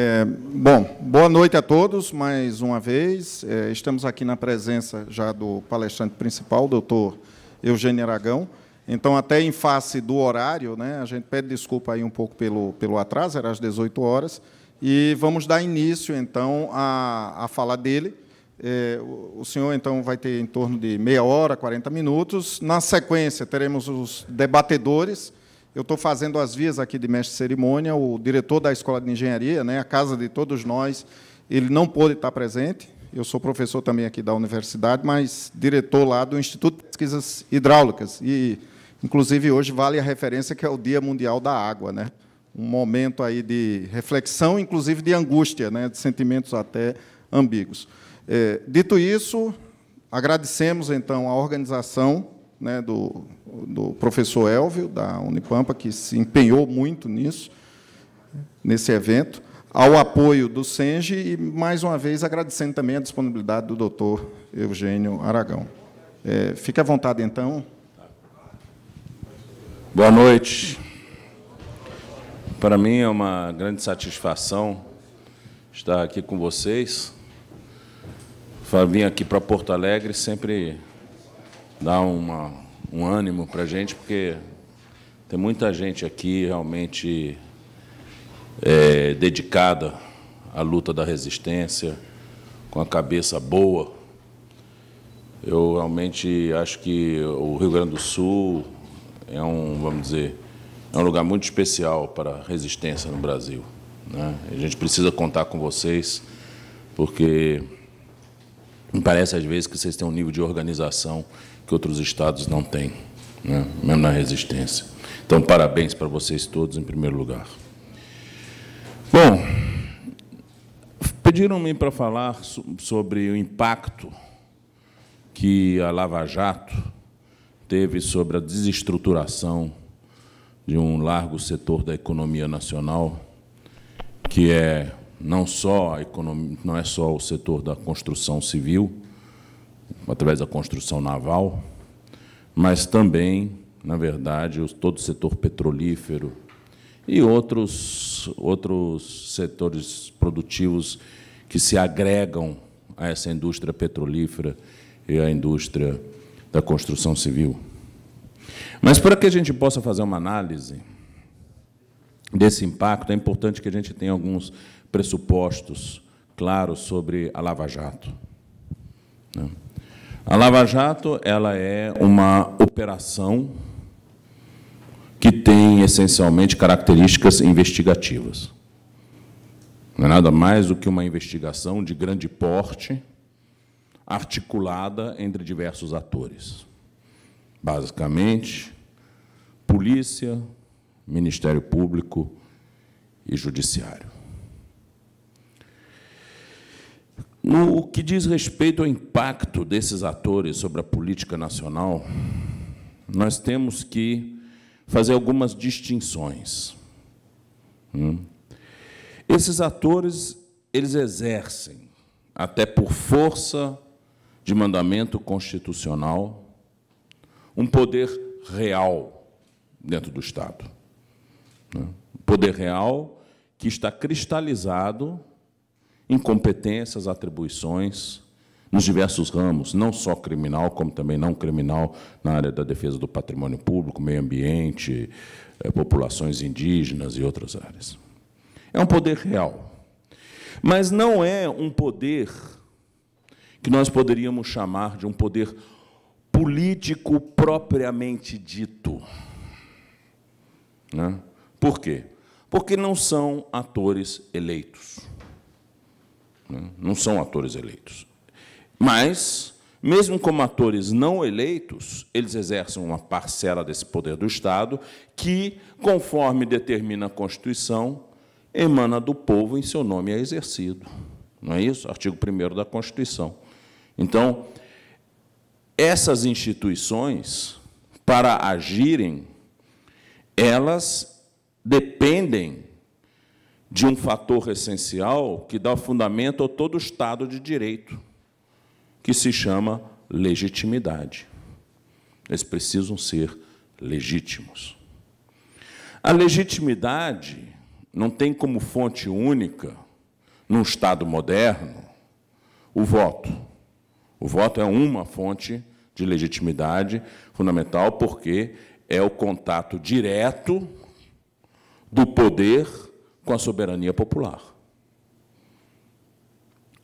É, bom, boa noite a todos, mais uma vez. É, estamos aqui na presença já do palestrante principal, o doutor Eugênio Aragão. Então, até em face do horário, né, a gente pede desculpa aí um pouco pelo, pelo atraso, era às 18 horas, e vamos dar início, então, à, a fala dele. É, o senhor, então, vai ter em torno de meia hora, 40 minutos. Na sequência, teremos os debatedores, eu estou fazendo as vias aqui de mestre cerimônia, o diretor da Escola de Engenharia, né, a casa de todos nós, ele não pôde estar presente. Eu sou professor também aqui da universidade, mas diretor lá do Instituto de Pesquisas Hidráulicas. E, inclusive, hoje vale a referência que é o Dia Mundial da Água. Né? Um momento aí de reflexão, inclusive de angústia, né? de sentimentos até ambíguos. É, dito isso, agradecemos, então, a organização né, do, do professor Elvio, da Unipampa, que se empenhou muito nisso, nesse evento, ao apoio do SENGE e, mais uma vez, agradecendo também a disponibilidade do doutor Eugênio Aragão. É, fique à vontade, então. Boa noite. Para mim é uma grande satisfação estar aqui com vocês. Vim aqui para Porto Alegre sempre dá uma um ânimo para a gente, porque tem muita gente aqui realmente é, dedicada à luta da resistência, com a cabeça boa. Eu realmente acho que o Rio Grande do Sul é um, vamos dizer, é um lugar muito especial para a resistência no Brasil. Né? A gente precisa contar com vocês, porque me parece às vezes que vocês têm um nível de organização que outros estados não têm, né? mesmo na resistência. Então, parabéns para vocês todos, em primeiro lugar. Bom, pediram-me para falar sobre o impacto que a Lava Jato teve sobre a desestruturação de um largo setor da economia nacional, que é não só economia, não é só o setor da construção civil, através da construção naval, mas também, na verdade, todo o setor petrolífero e outros, outros setores produtivos que se agregam a essa indústria petrolífera e à indústria da construção civil. Mas para que a gente possa fazer uma análise desse impacto, é importante que a gente tenha alguns pressupostos claros sobre a Lava Jato. não? Né? A Lava Jato ela é uma operação que tem essencialmente características investigativas. Não é nada mais do que uma investigação de grande porte, articulada entre diversos atores. Basicamente, polícia, Ministério Público e Judiciário. No que diz respeito ao impacto desses atores sobre a política nacional, nós temos que fazer algumas distinções. Hum? Esses atores, eles exercem, até por força de mandamento constitucional, um poder real dentro do Estado. Um poder real que está cristalizado em competências, atribuições, nos diversos ramos, não só criminal, como também não criminal, na área da defesa do patrimônio público, meio ambiente, eh, populações indígenas e outras áreas. É um poder real, mas não é um poder que nós poderíamos chamar de um poder político propriamente dito. Né? Por quê? Porque não são atores eleitos. Né? não são atores eleitos. Mas, mesmo como atores não eleitos, eles exercem uma parcela desse poder do Estado que, conforme determina a Constituição, emana do povo em seu nome é exercido. Não é isso? Artigo 1 da Constituição. Então, essas instituições, para agirem, elas dependem de um fator essencial que dá fundamento a todo o Estado de direito, que se chama legitimidade. Eles precisam ser legítimos. A legitimidade não tem como fonte única, num Estado moderno, o voto. O voto é uma fonte de legitimidade fundamental, porque é o contato direto do poder com a soberania popular.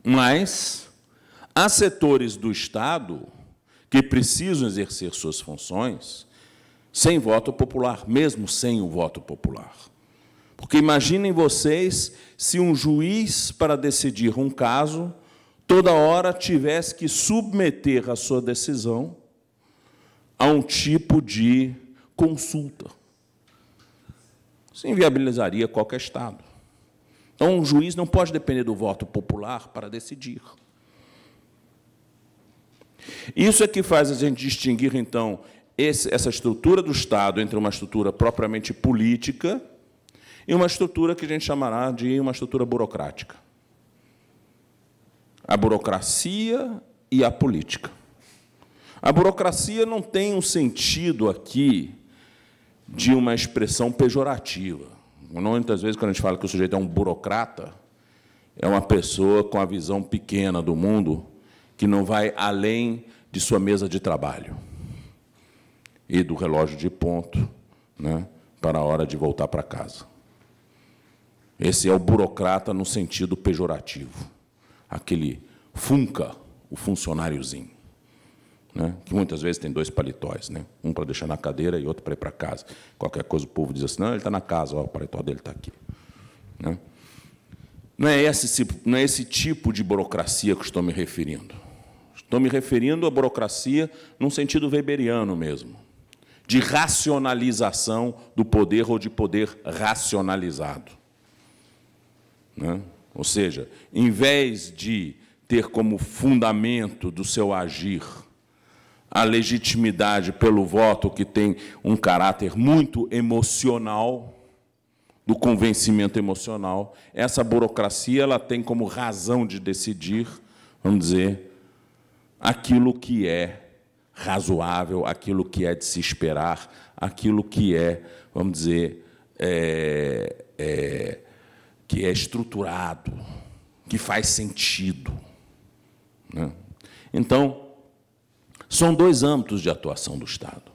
Mas há setores do Estado que precisam exercer suas funções sem voto popular, mesmo sem o voto popular. Porque imaginem vocês se um juiz, para decidir um caso, toda hora tivesse que submeter a sua decisão a um tipo de consulta. Isso inviabilizaria qualquer Estado. Então, um juiz não pode depender do voto popular para decidir. Isso é que faz a gente distinguir, então, esse, essa estrutura do Estado entre uma estrutura propriamente política e uma estrutura que a gente chamará de uma estrutura burocrática. A burocracia e a política. A burocracia não tem um sentido aqui de uma expressão pejorativa. Muitas vezes, quando a gente fala que o sujeito é um burocrata, é uma pessoa com a visão pequena do mundo que não vai além de sua mesa de trabalho e do relógio de ponto né, para a hora de voltar para casa. Esse é o burocrata no sentido pejorativo, aquele funca, o funcionáriozinho né? que muitas vezes tem dois paletóis, né? um para deixar na cadeira e outro para ir para casa. Qualquer coisa o povo diz assim, não, ele está na casa, ó, o paletó dele está aqui. Né? Não, é esse, não é esse tipo de burocracia que estou me referindo. Estou me referindo à burocracia num sentido weberiano mesmo, de racionalização do poder ou de poder racionalizado. Né? Ou seja, em vez de ter como fundamento do seu agir a legitimidade pelo voto, que tem um caráter muito emocional, do convencimento emocional. Essa burocracia ela tem como razão de decidir, vamos dizer, aquilo que é razoável, aquilo que é de se esperar, aquilo que é, vamos dizer, é, é, que é estruturado, que faz sentido. Né? Então, são dois âmbitos de atuação do Estado.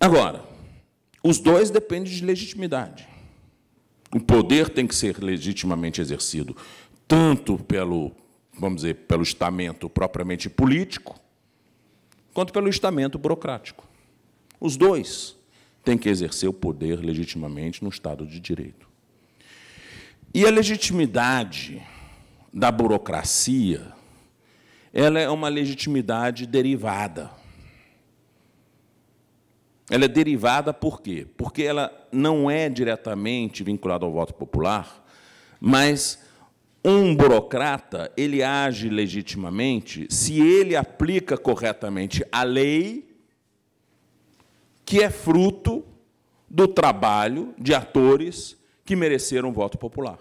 Agora, os dois dependem de legitimidade. O poder tem que ser legitimamente exercido tanto pelo, vamos dizer, pelo estamento propriamente político, quanto pelo estamento burocrático. Os dois têm que exercer o poder legitimamente no Estado de Direito. E a legitimidade da burocracia ela é uma legitimidade derivada. Ela é derivada por quê? Porque ela não é diretamente vinculada ao voto popular, mas um burocrata, ele age legitimamente se ele aplica corretamente a lei que é fruto do trabalho de atores que mereceram voto popular.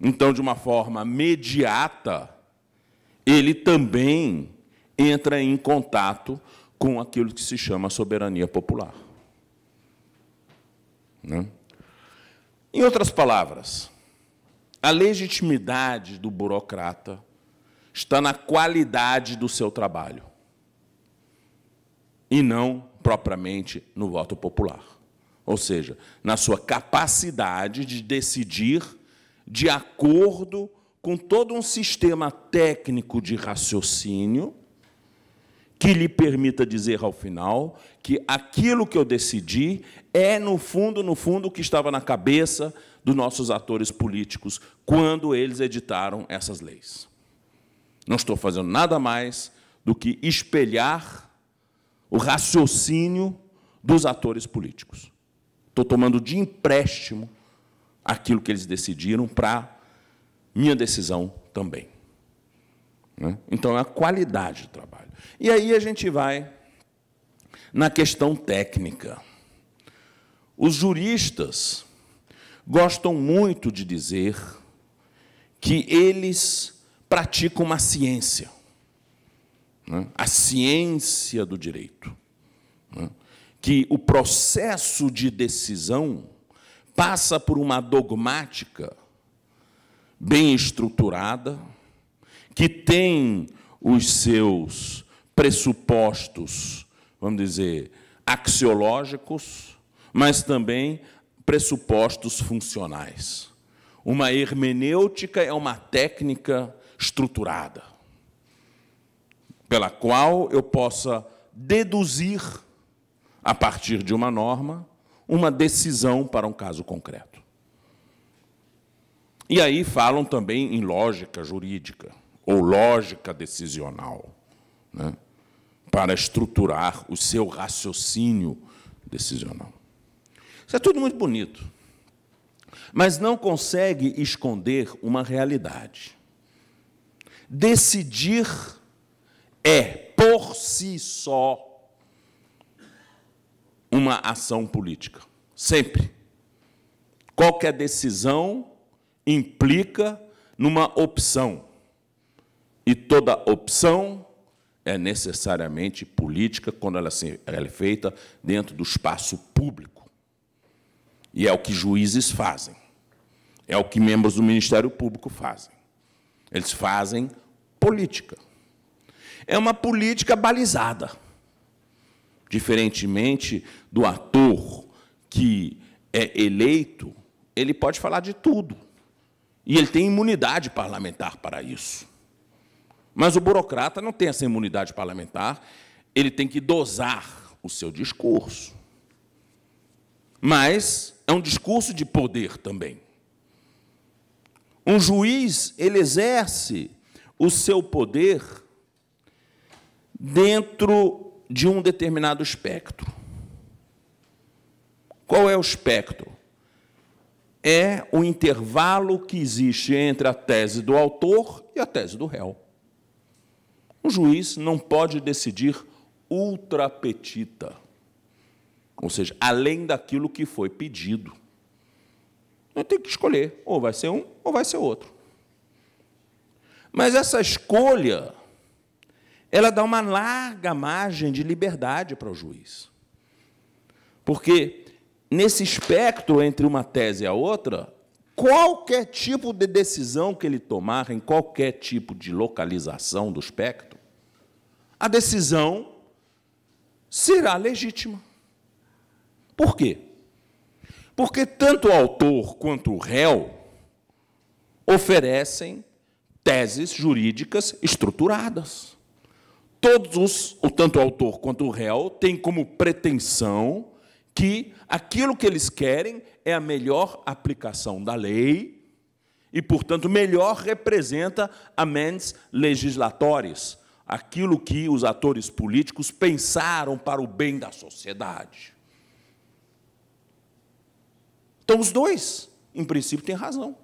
Então, de uma forma mediata, ele também entra em contato com aquilo que se chama soberania popular. Né? Em outras palavras, a legitimidade do burocrata está na qualidade do seu trabalho e não propriamente no voto popular. Ou seja, na sua capacidade de decidir de acordo com com todo um sistema técnico de raciocínio que lhe permita dizer ao final que aquilo que eu decidi é, no fundo, no fundo, o que estava na cabeça dos nossos atores políticos quando eles editaram essas leis. Não estou fazendo nada mais do que espelhar o raciocínio dos atores políticos. Estou tomando de empréstimo aquilo que eles decidiram para minha decisão também. Né? Então, é a qualidade do trabalho. E aí a gente vai na questão técnica. Os juristas gostam muito de dizer que eles praticam uma ciência, né? a ciência do direito, né? que o processo de decisão passa por uma dogmática bem estruturada, que tem os seus pressupostos, vamos dizer, axiológicos, mas também pressupostos funcionais. Uma hermenêutica é uma técnica estruturada, pela qual eu possa deduzir, a partir de uma norma, uma decisão para um caso concreto. E aí falam também em lógica jurídica ou lógica decisional, né, para estruturar o seu raciocínio decisional. Isso é tudo muito bonito, mas não consegue esconder uma realidade. Decidir é, por si só, uma ação política. Sempre. Qualquer decisão implica numa opção. E toda opção é necessariamente política quando ela é feita dentro do espaço público. E é o que juízes fazem. É o que membros do Ministério Público fazem. Eles fazem política. É uma política balizada. Diferentemente do ator que é eleito, ele pode falar de tudo. E ele tem imunidade parlamentar para isso. Mas o burocrata não tem essa imunidade parlamentar, ele tem que dosar o seu discurso. Mas é um discurso de poder também. Um juiz, ele exerce o seu poder dentro de um determinado espectro. Qual é o espectro? é o intervalo que existe entre a tese do autor e a tese do réu. O juiz não pode decidir ultra petita, ou seja, além daquilo que foi pedido. Ele tem que escolher, ou vai ser um ou vai ser outro. Mas essa escolha, ela dá uma larga margem de liberdade para o juiz. Porque nesse espectro entre uma tese e a outra, qualquer tipo de decisão que ele tomar, em qualquer tipo de localização do espectro, a decisão será legítima. Por quê? Porque tanto o autor quanto o réu oferecem teses jurídicas estruturadas. Todos, os, tanto o autor quanto o réu, têm como pretensão que aquilo que eles querem é a melhor aplicação da lei e, portanto, melhor representa a mens legislatórias aquilo que os atores políticos pensaram para o bem da sociedade. Então, os dois, em princípio, têm razão.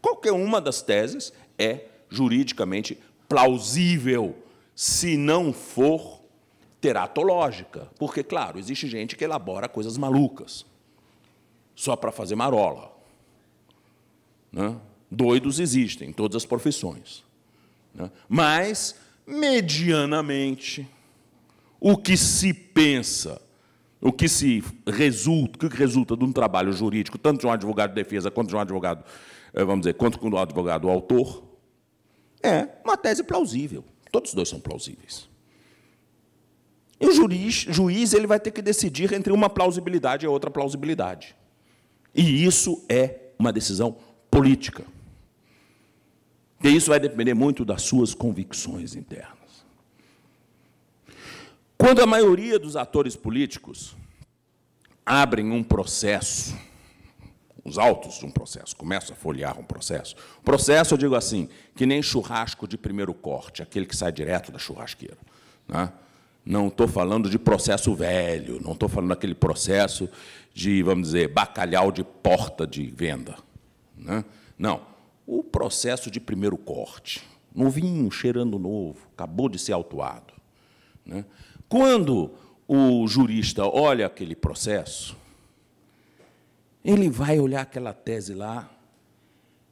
Qualquer uma das teses é juridicamente plausível, se não for teratológica, porque, claro, existe gente que elabora coisas malucas, só para fazer marola. Né? Doidos existem em todas as profissões. Né? Mas, medianamente, o que se pensa, o que se resulta, o que resulta de um trabalho jurídico, tanto de um advogado de defesa quanto de um advogado, eh, vamos dizer, quanto de um advogado autor, é uma tese plausível. Todos os dois são plausíveis. E o juiz, juiz ele vai ter que decidir entre uma plausibilidade e outra plausibilidade. E isso é uma decisão política. E isso vai depender muito das suas convicções internas. Quando a maioria dos atores políticos abrem um processo, os autos de um processo, começam a folhear um processo. Processo, eu digo assim, que nem churrasco de primeiro corte, aquele que sai direto da churrasqueira. Né? Não estou falando de processo velho, não estou falando daquele processo de, vamos dizer, bacalhau de porta de venda. Né? Não, o processo de primeiro corte, novinho, cheirando novo, acabou de ser autuado. Né? Quando o jurista olha aquele processo, ele vai olhar aquela tese lá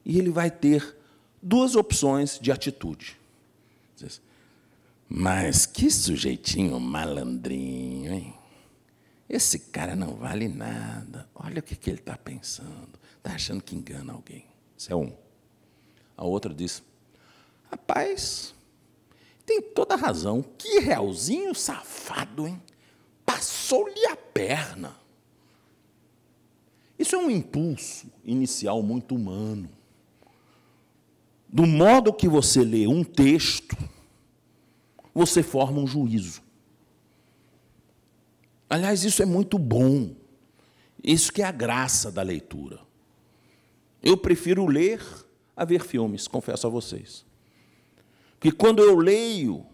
e ele vai ter duas opções de atitude. Mas que sujeitinho malandrinho, hein? Esse cara não vale nada. Olha o que, que ele está pensando. Está achando que engana alguém. Isso é um. A outra diz: Rapaz, tem toda razão. Que realzinho safado, hein? Passou-lhe a perna. Isso é um impulso inicial muito humano. Do modo que você lê um texto, você forma um juízo. Aliás, isso é muito bom. Isso que é a graça da leitura. Eu prefiro ler a ver filmes, confesso a vocês. Porque quando eu leio,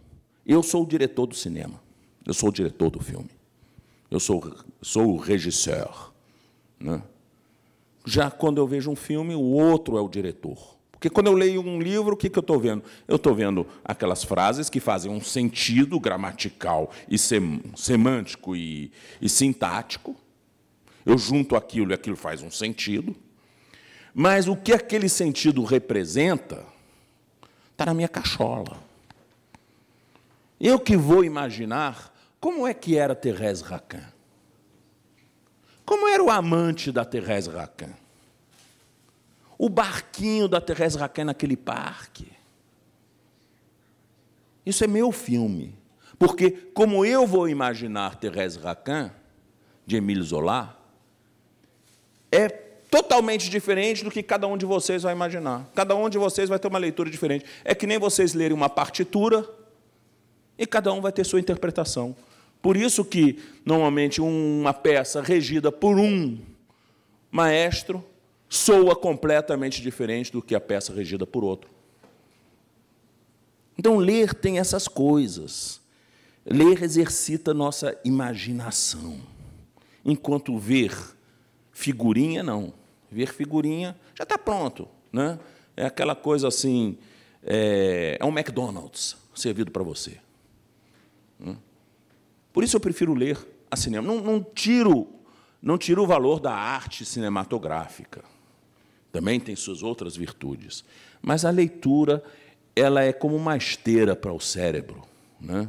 eu sou o diretor do cinema. Eu sou o diretor do filme. Eu sou, sou o regisseur. Né? Já quando eu vejo um filme, o outro é o diretor. Porque quando eu leio um livro, o que, que eu estou vendo? Eu estou vendo aquelas frases que fazem um sentido gramatical e sem, semântico e, e sintático. Eu junto aquilo e aquilo faz um sentido. Mas o que aquele sentido representa está na minha cachola. Eu que vou imaginar como é que era Thérèse Racan. Como era o amante da Thérèse Racan? o barquinho da Teresa Raquel naquele parque. Isso é meu filme. Porque como eu vou imaginar Thérèse Racan, de Emílio Zola, é totalmente diferente do que cada um de vocês vai imaginar. Cada um de vocês vai ter uma leitura diferente. É que nem vocês lerem uma partitura e cada um vai ter sua interpretação. Por isso que normalmente uma peça regida por um maestro soa completamente diferente do que a peça regida por outro. Então, ler tem essas coisas. Ler exercita nossa imaginação. Enquanto ver figurinha, não. Ver figurinha já está pronto. Né? É aquela coisa assim: é, é um McDonald's servido para você. Hum? Por isso eu prefiro ler a cinema. Não, não, tiro, não tiro o valor da arte cinematográfica também tem suas outras virtudes. Mas a leitura ela é como uma esteira para o cérebro. Né?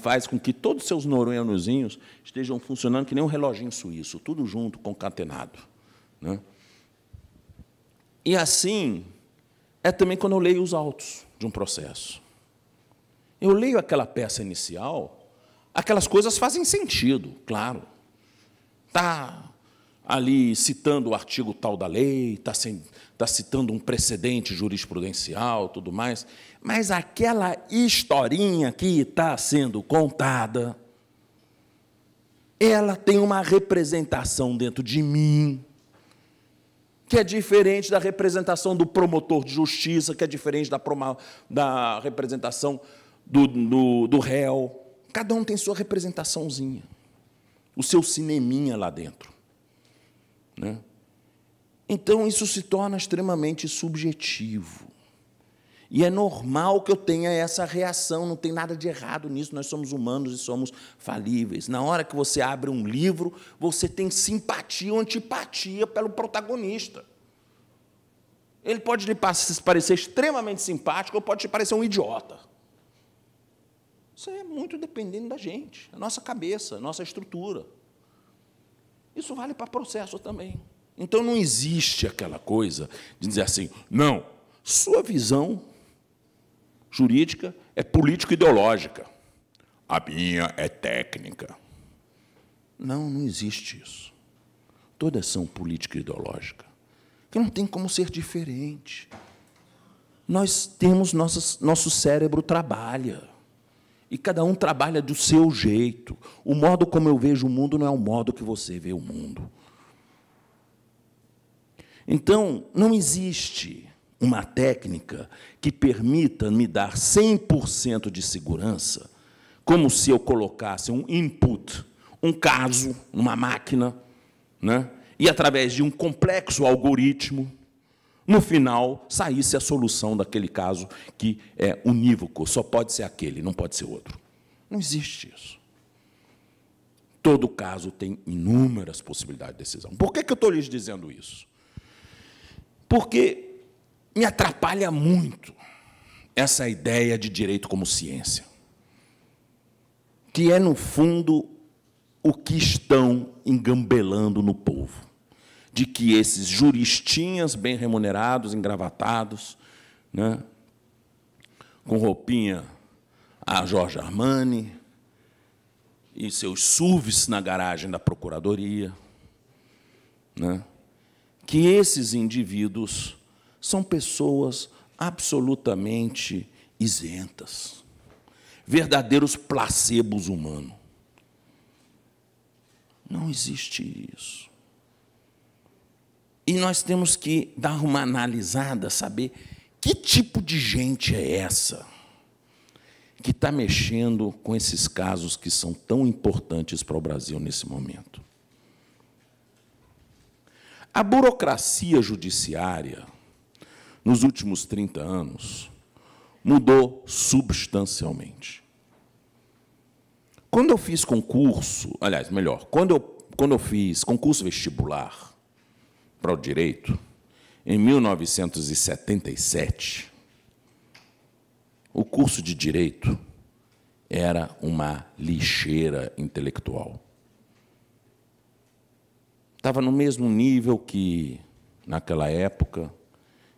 Faz com que todos os seus neurôniozinhos estejam funcionando que nem um reloginho suíço, tudo junto, concatenado. Né? E assim é também quando eu leio os autos de um processo. Eu leio aquela peça inicial, aquelas coisas fazem sentido, claro. Tá ali citando o artigo tal da lei, está, está citando um precedente jurisprudencial, tudo mais, mas aquela historinha que está sendo contada, ela tem uma representação dentro de mim que é diferente da representação do promotor de justiça, que é diferente da, da representação do, do, do réu. Cada um tem sua representaçãozinha, o seu cineminha lá dentro. Né? Então, isso se torna extremamente subjetivo. E é normal que eu tenha essa reação, não tem nada de errado nisso, nós somos humanos e somos falíveis. Na hora que você abre um livro, você tem simpatia ou antipatia pelo protagonista. Ele pode lhe parecer extremamente simpático ou pode te parecer um idiota. Isso é muito dependendo da gente, da nossa cabeça, da nossa estrutura. Isso vale para processo também. Então não existe aquela coisa de dizer assim, não, sua visão jurídica é político-ideológica, a minha é técnica. Não, não existe isso. Todas são político-ideológica, que não tem como ser diferente. Nós temos, nossas, nosso cérebro trabalha. E cada um trabalha do seu jeito. O modo como eu vejo o mundo não é o modo que você vê o mundo. Então, não existe uma técnica que permita me dar 100% de segurança, como se eu colocasse um input, um caso, uma máquina, né? e através de um complexo algoritmo no final saísse a solução daquele caso que é unívoco, só pode ser aquele, não pode ser outro. Não existe isso. Todo caso tem inúmeras possibilidades de decisão. Por que, que eu estou lhes dizendo isso? Porque me atrapalha muito essa ideia de direito como ciência, que é, no fundo, o que estão engambelando no povo de que esses juristinhas bem remunerados, engravatados, né, com roupinha a Jorge Armani e seus SUVs na garagem da Procuradoria, né, que esses indivíduos são pessoas absolutamente isentas, verdadeiros placebos humanos. Não existe isso. E nós temos que dar uma analisada, saber que tipo de gente é essa que está mexendo com esses casos que são tão importantes para o Brasil nesse momento. A burocracia judiciária, nos últimos 30 anos, mudou substancialmente. Quando eu fiz concurso, aliás, melhor, quando eu, quando eu fiz concurso vestibular, para o direito, em 1977, o curso de direito era uma lixeira intelectual. Estava no mesmo nível que, naquela época,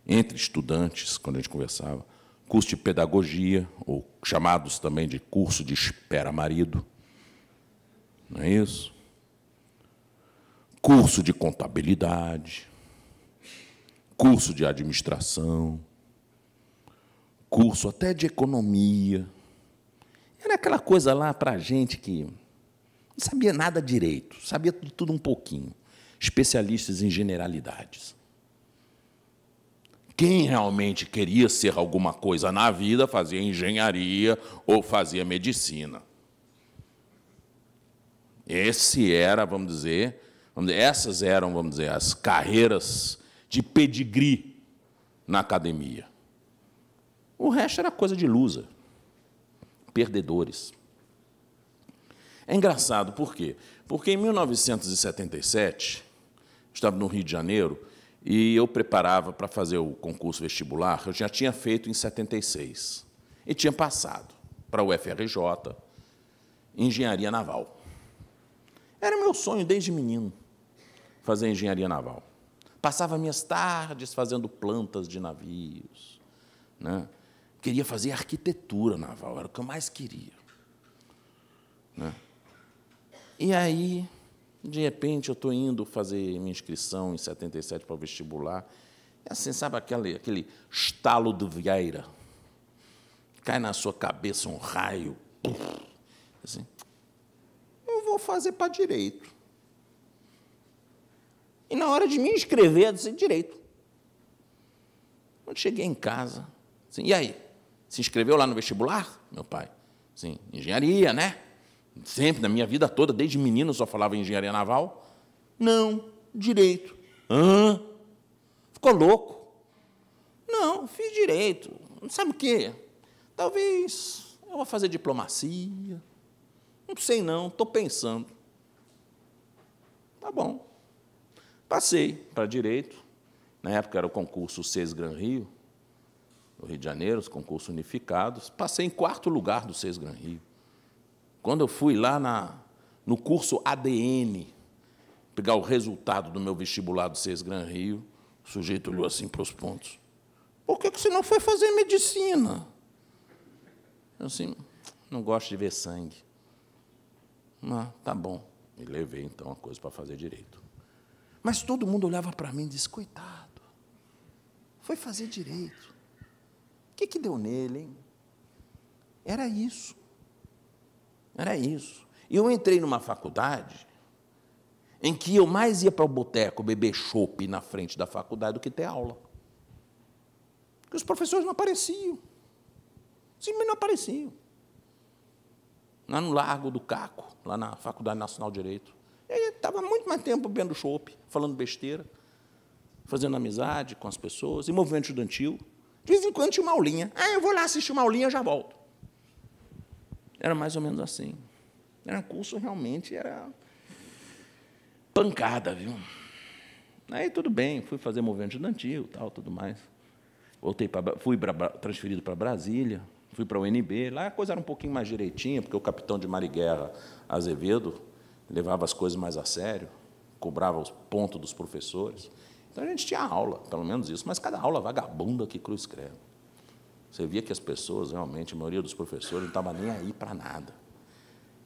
entre estudantes, quando a gente conversava, curso de pedagogia, ou chamados também de curso de espera-marido. Não é isso? curso de contabilidade, curso de administração, curso até de economia. Era aquela coisa lá para a gente que não sabia nada direito, sabia tudo, tudo um pouquinho. Especialistas em generalidades. Quem realmente queria ser alguma coisa na vida fazia engenharia ou fazia medicina. Esse era, vamos dizer, Vamos dizer, essas eram, vamos dizer, as carreiras de pedigree na academia. O resto era coisa de lusa, perdedores. É engraçado, por quê? Porque em 1977, estava no Rio de Janeiro e eu preparava para fazer o concurso vestibular, eu já tinha feito em 76. E tinha passado para o UFRJ, Engenharia Naval. Era meu sonho desde menino fazer engenharia naval. Passava minhas tardes fazendo plantas de navios. Né? Queria fazer arquitetura naval, era o que eu mais queria. Né? E aí, de repente, eu estou indo fazer minha inscrição em 77 para o vestibular. assim, sabe aquele, aquele estalo de vieira? Cai na sua cabeça um raio. Assim, eu vou fazer para direito. E na hora de me inscrever, eu disse, direito. Quando cheguei em casa, assim, e aí? Se inscreveu lá no vestibular? Meu pai, sim, engenharia, né? Sempre, na minha vida toda, desde menino, só falava engenharia naval. Não, direito. Hã? Ficou louco? Não, fiz direito. Não sabe o quê? Talvez eu vou fazer diplomacia. Não sei não, estou pensando. Tá bom. Passei para direito, na época era o concurso SES Gran Rio, no Rio de Janeiro, os concursos unificados. Passei em quarto lugar do SES Gran Rio. Quando eu fui lá na, no curso ADN, pegar o resultado do meu vestibular do SES Gran Rio, o sujeito olhou assim para os pontos. Por que você não foi fazer medicina? Eu assim, não gosto de ver sangue. Mas ah, tá bom. Me levei, então, a coisa para fazer direito. Mas todo mundo olhava para mim e disse: coitado, foi fazer direito. O que, que deu nele, hein? Era isso. Era isso. E eu entrei numa faculdade em que eu mais ia para o boteco beber chopp na frente da faculdade do que ter aula. Porque os professores não apareciam. Simplesmente não apareciam. Lá no Largo do Caco, lá na Faculdade Nacional de Direito. Ele estava muito mais tempo bebendo chope, falando besteira, fazendo amizade com as pessoas, em movimento estudantil. De vez em quando tinha uma aulinha. Ah, eu vou lá assistir uma aulinha, já volto. Era mais ou menos assim. Era um curso realmente era pancada, viu? Aí tudo bem, fui fazer movimento estudantil, tal, tudo mais. Voltei para fui pra, transferido para Brasília, fui para o UNB. Lá a coisa era um pouquinho mais direitinha, porque o capitão de Mariguerra Azevedo levava as coisas mais a sério, cobrava os pontos dos professores. Então a gente tinha aula, pelo menos isso, mas cada aula vagabunda que cruz credo. Você via que as pessoas, realmente, a maioria dos professores não estava nem aí para nada.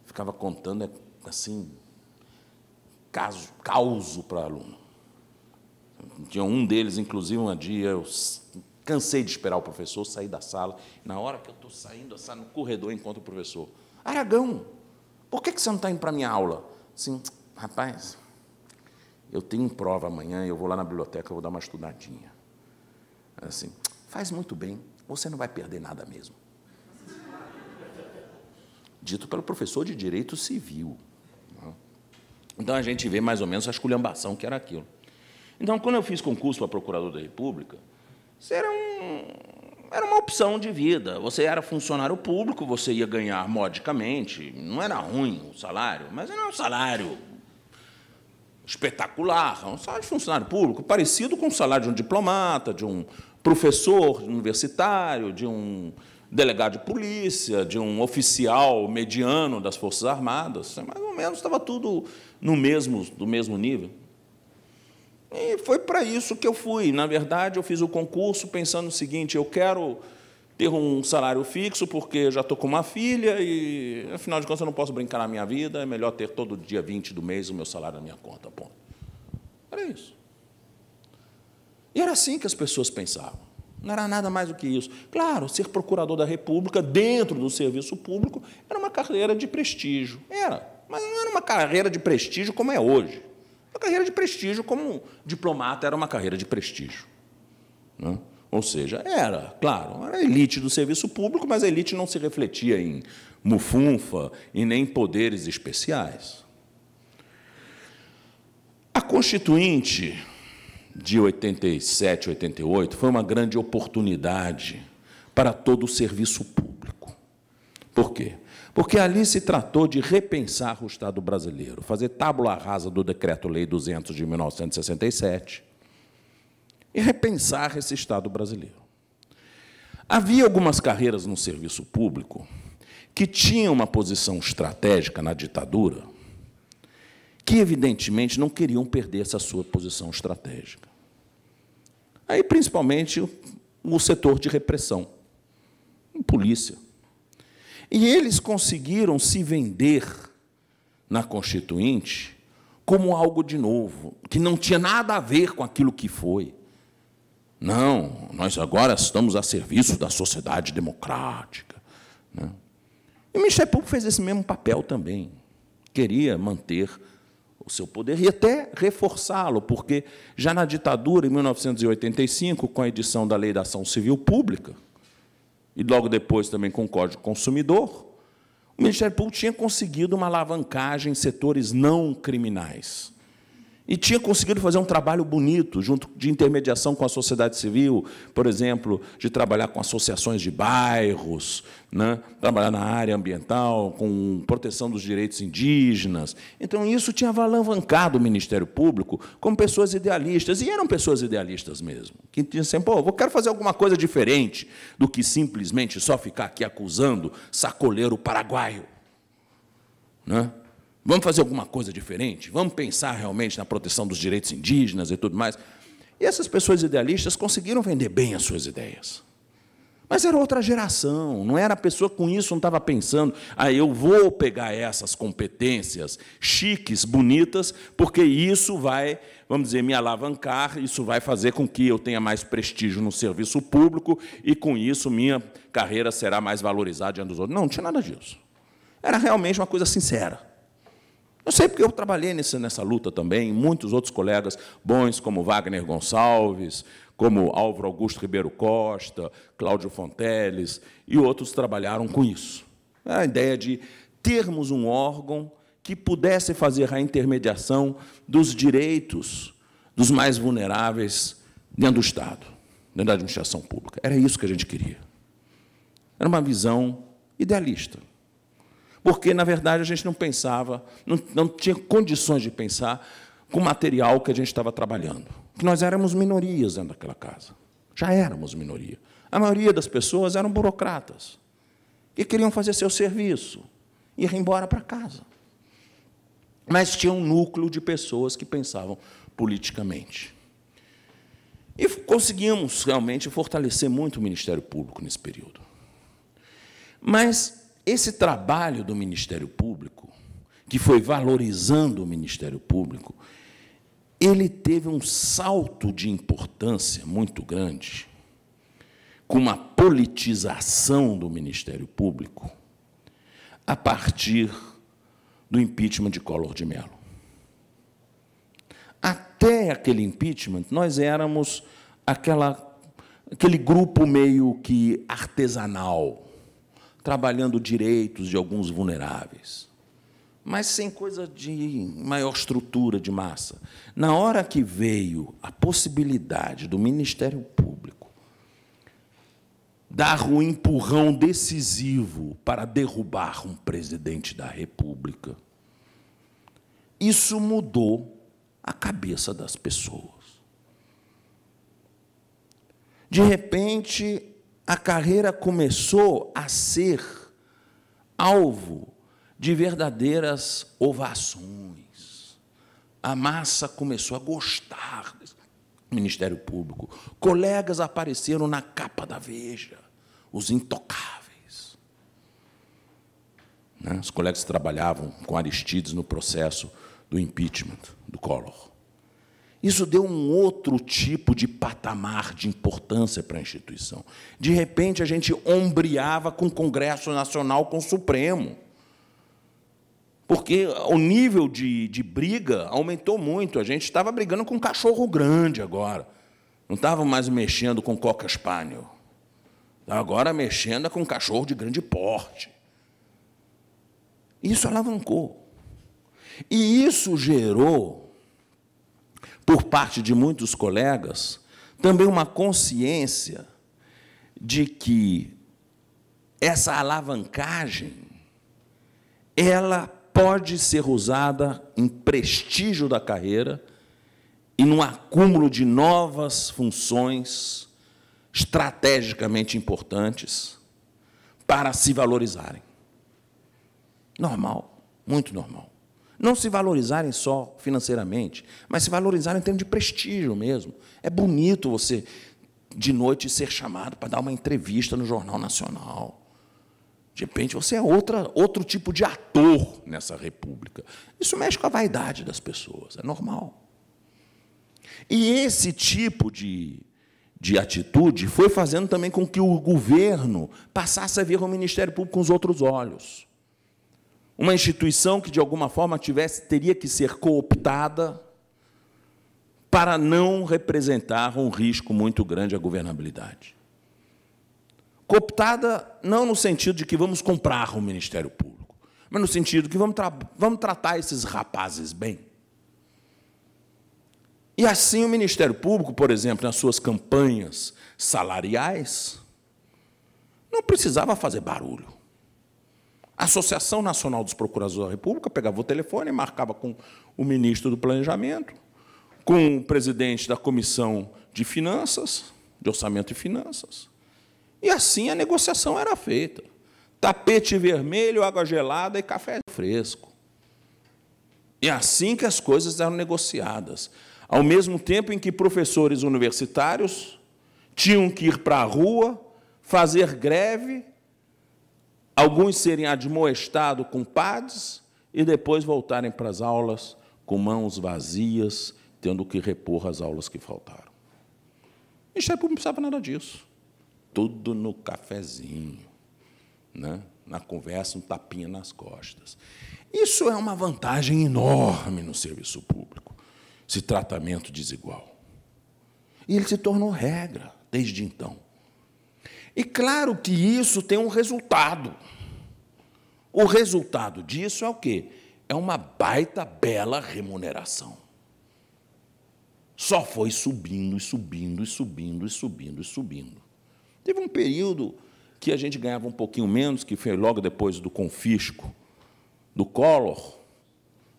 Ficava contando, é, assim, caso, causo para aluno. Tinha um deles, inclusive, um dia, eu cansei de esperar o professor sair da sala. Na hora que eu estou saindo, eu saio no corredor e encontro o professor. Aragão, por que, que você não está indo para a minha aula? Assim, rapaz, eu tenho prova amanhã, eu vou lá na biblioteca, eu vou dar uma estudadinha. Assim, faz muito bem, você não vai perder nada mesmo. Dito pelo professor de Direito Civil. Né? Então a gente vê mais ou menos a esculhambação que era aquilo. Então, quando eu fiz concurso para procurador da República, você era um, era uma opção de vida. Você era funcionário público, você ia ganhar modicamente, não era ruim o salário, mas era um salário espetacular, um salário de funcionário público, parecido com o salário de um diplomata, de um professor universitário, de um delegado de polícia, de um oficial mediano das Forças Armadas, é mais ou menos estava tudo no mesmo, do mesmo nível. E foi para isso que eu fui. Na verdade, eu fiz o concurso pensando o seguinte: eu quero ter um salário fixo, porque já estou com uma filha e, afinal de contas, eu não posso brincar na minha vida, é melhor ter todo dia 20 do mês o meu salário na minha conta. Ponto. Era isso. E era assim que as pessoas pensavam. Não era nada mais do que isso. Claro, ser procurador da República, dentro do serviço público, era uma carreira de prestígio. Era, mas não era uma carreira de prestígio como é hoje. Uma carreira de prestígio, como diplomata era uma carreira de prestígio. Né? Ou seja, era, claro, era a elite do serviço público, mas a elite não se refletia em mufunfa e nem poderes especiais. A Constituinte de 87, 88 foi uma grande oportunidade para todo o serviço público. Por quê? Porque ali se tratou de repensar o Estado brasileiro, fazer tábula rasa do Decreto-Lei 200 de 1967 e repensar esse Estado brasileiro. Havia algumas carreiras no serviço público que tinham uma posição estratégica na ditadura, que evidentemente não queriam perder essa sua posição estratégica. Aí, principalmente, o setor de repressão, polícia e eles conseguiram se vender na Constituinte como algo de novo, que não tinha nada a ver com aquilo que foi. Não, nós agora estamos a serviço da sociedade democrática. Né? E Michel Público fez esse mesmo papel também. Queria manter o seu poder e até reforçá-lo, porque já na ditadura, em 1985, com a edição da Lei da Ação Civil Pública, e logo depois também com o Código Consumidor, o Ministério Público tinha conseguido uma alavancagem em setores não criminais e tinha conseguido fazer um trabalho bonito, junto de intermediação com a sociedade civil, por exemplo, de trabalhar com associações de bairros, né? trabalhar na área ambiental, com proteção dos direitos indígenas. Então, isso tinha alavancado o Ministério Público como pessoas idealistas, e eram pessoas idealistas mesmo, que tinham sempre, assim, pô, eu quero fazer alguma coisa diferente do que simplesmente só ficar aqui acusando sacoleiro paraguaio. Né? Vamos fazer alguma coisa diferente? Vamos pensar realmente na proteção dos direitos indígenas e tudo mais? E essas pessoas idealistas conseguiram vender bem as suas ideias. Mas era outra geração, não era a pessoa com isso, não estava pensando, ah, eu vou pegar essas competências chiques, bonitas, porque isso vai, vamos dizer, me alavancar, isso vai fazer com que eu tenha mais prestígio no serviço público e, com isso, minha carreira será mais valorizada diante dos outros. Não, não tinha nada disso. Era realmente uma coisa sincera. Eu sei porque eu trabalhei nesse, nessa luta também, muitos outros colegas bons, como Wagner Gonçalves, como Álvaro Augusto Ribeiro Costa, Cláudio Fonteles e outros trabalharam com isso. A ideia de termos um órgão que pudesse fazer a intermediação dos direitos dos mais vulneráveis dentro do Estado, dentro da administração pública. Era isso que a gente queria. Era uma visão idealista porque na verdade a gente não pensava, não, não tinha condições de pensar com o material que a gente estava trabalhando. Que nós éramos minorias dentro daquela casa. Já éramos minoria. A maioria das pessoas eram burocratas e queriam fazer seu serviço e ir embora para casa. Mas tinha um núcleo de pessoas que pensavam politicamente. E conseguimos realmente fortalecer muito o Ministério Público nesse período. Mas esse trabalho do Ministério Público, que foi valorizando o Ministério Público, ele teve um salto de importância muito grande, com uma politização do Ministério Público, a partir do impeachment de Collor de Mello. Até aquele impeachment, nós éramos aquela, aquele grupo meio que artesanal, trabalhando direitos de alguns vulneráveis, mas sem coisa de maior estrutura de massa. Na hora que veio a possibilidade do Ministério Público dar um empurrão decisivo para derrubar um presidente da República, isso mudou a cabeça das pessoas. De repente, a carreira começou a ser alvo de verdadeiras ovações. A massa começou a gostar do Ministério Público. Colegas apareceram na capa da Veja, os intocáveis. Né? Os colegas trabalhavam com Aristides no processo do impeachment do Collor. Isso deu um outro tipo de patamar de importância para a instituição. De repente, a gente ombreava com o Congresso Nacional, com o Supremo. Porque o nível de, de briga aumentou muito. A gente estava brigando com um cachorro grande agora. Não estava mais mexendo com coca spaniel. Agora mexendo com um cachorro de grande porte. Isso alavancou. E isso gerou por parte de muitos colegas, também uma consciência de que essa alavancagem ela pode ser usada em prestígio da carreira e num acúmulo de novas funções estrategicamente importantes para se valorizarem. Normal, muito normal. Não se valorizarem só financeiramente, mas se valorizarem em termos de prestígio mesmo. É bonito você, de noite, ser chamado para dar uma entrevista no Jornal Nacional. De repente, você é outra, outro tipo de ator nessa república. Isso mexe com a vaidade das pessoas, é normal. E esse tipo de, de atitude foi fazendo também com que o governo passasse a ver o Ministério Público com os outros olhos uma instituição que de alguma forma tivesse teria que ser cooptada para não representar um risco muito grande à governabilidade. Cooptada não no sentido de que vamos comprar o Ministério Público, mas no sentido de que vamos, tra vamos tratar esses rapazes bem. E assim o Ministério Público, por exemplo, nas suas campanhas salariais, não precisava fazer barulho a Associação Nacional dos Procuradores da República pegava o telefone, marcava com o ministro do Planejamento, com o presidente da Comissão de Finanças, de Orçamento e Finanças. E assim a negociação era feita. Tapete vermelho, água gelada e café fresco. E assim que as coisas eram negociadas. Ao mesmo tempo em que professores universitários tinham que ir para a rua, fazer greve alguns serem admoestados com padres e depois voltarem para as aulas com mãos vazias, tendo que repor as aulas que faltaram. Estevão não precisava nada disso. Tudo no cafezinho, né? na conversa, um tapinha nas costas. Isso é uma vantagem enorme no serviço público, esse tratamento desigual. E ele se tornou regra desde então. E claro que isso tem um resultado. O resultado disso é o quê? É uma baita bela remuneração. Só foi subindo e subindo e subindo e subindo e subindo. Teve um período que a gente ganhava um pouquinho menos, que foi logo depois do confisco do Collor,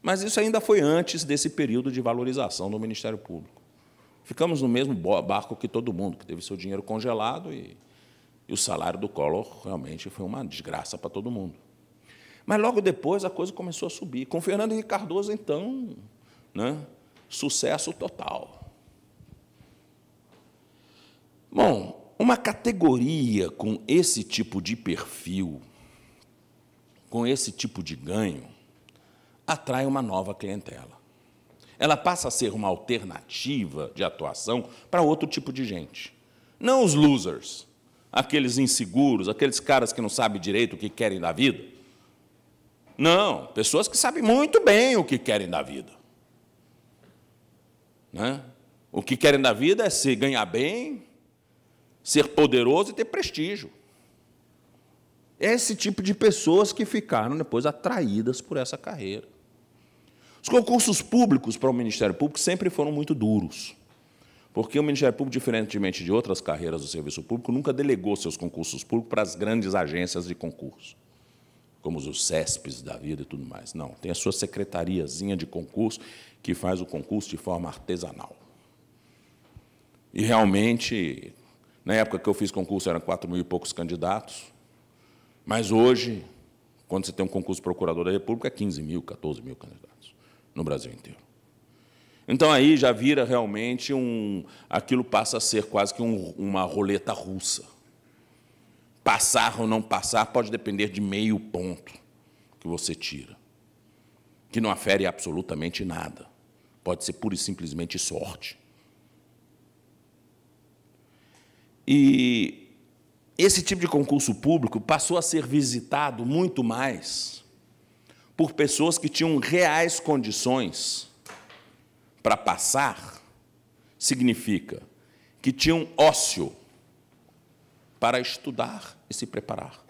mas isso ainda foi antes desse período de valorização do Ministério Público. Ficamos no mesmo barco que todo mundo, que teve seu dinheiro congelado e e o salário do Collor realmente foi uma desgraça para todo mundo. Mas logo depois a coisa começou a subir. Com Fernando Henrique Cardoso, então, né, sucesso total. Bom, uma categoria com esse tipo de perfil, com esse tipo de ganho, atrai uma nova clientela. Ela passa a ser uma alternativa de atuação para outro tipo de gente. Não os losers, aqueles inseguros, aqueles caras que não sabem direito o que querem da vida. Não, pessoas que sabem muito bem o que querem da vida. Né? O que querem da vida é se ganhar bem, ser poderoso e ter prestígio. Esse tipo de pessoas que ficaram depois atraídas por essa carreira. Os concursos públicos para o Ministério Público sempre foram muito duros. Porque o Ministério Público, diferentemente de outras carreiras do serviço público, nunca delegou seus concursos públicos para as grandes agências de concurso, como os CESPs da vida e tudo mais. Não, tem a sua secretariazinha de concurso que faz o concurso de forma artesanal. E realmente, na época que eu fiz concurso, eram quatro mil e poucos candidatos, mas hoje, quando você tem um concurso de procurador da República, é 15 mil, 14 mil candidatos no Brasil inteiro. Então aí já vira realmente um. Aquilo passa a ser quase que um, uma roleta russa. Passar ou não passar pode depender de meio ponto que você tira, que não afere absolutamente nada. Pode ser pura e simplesmente sorte. E esse tipo de concurso público passou a ser visitado muito mais por pessoas que tinham reais condições para passar significa que tinham ócio para estudar e se preparar.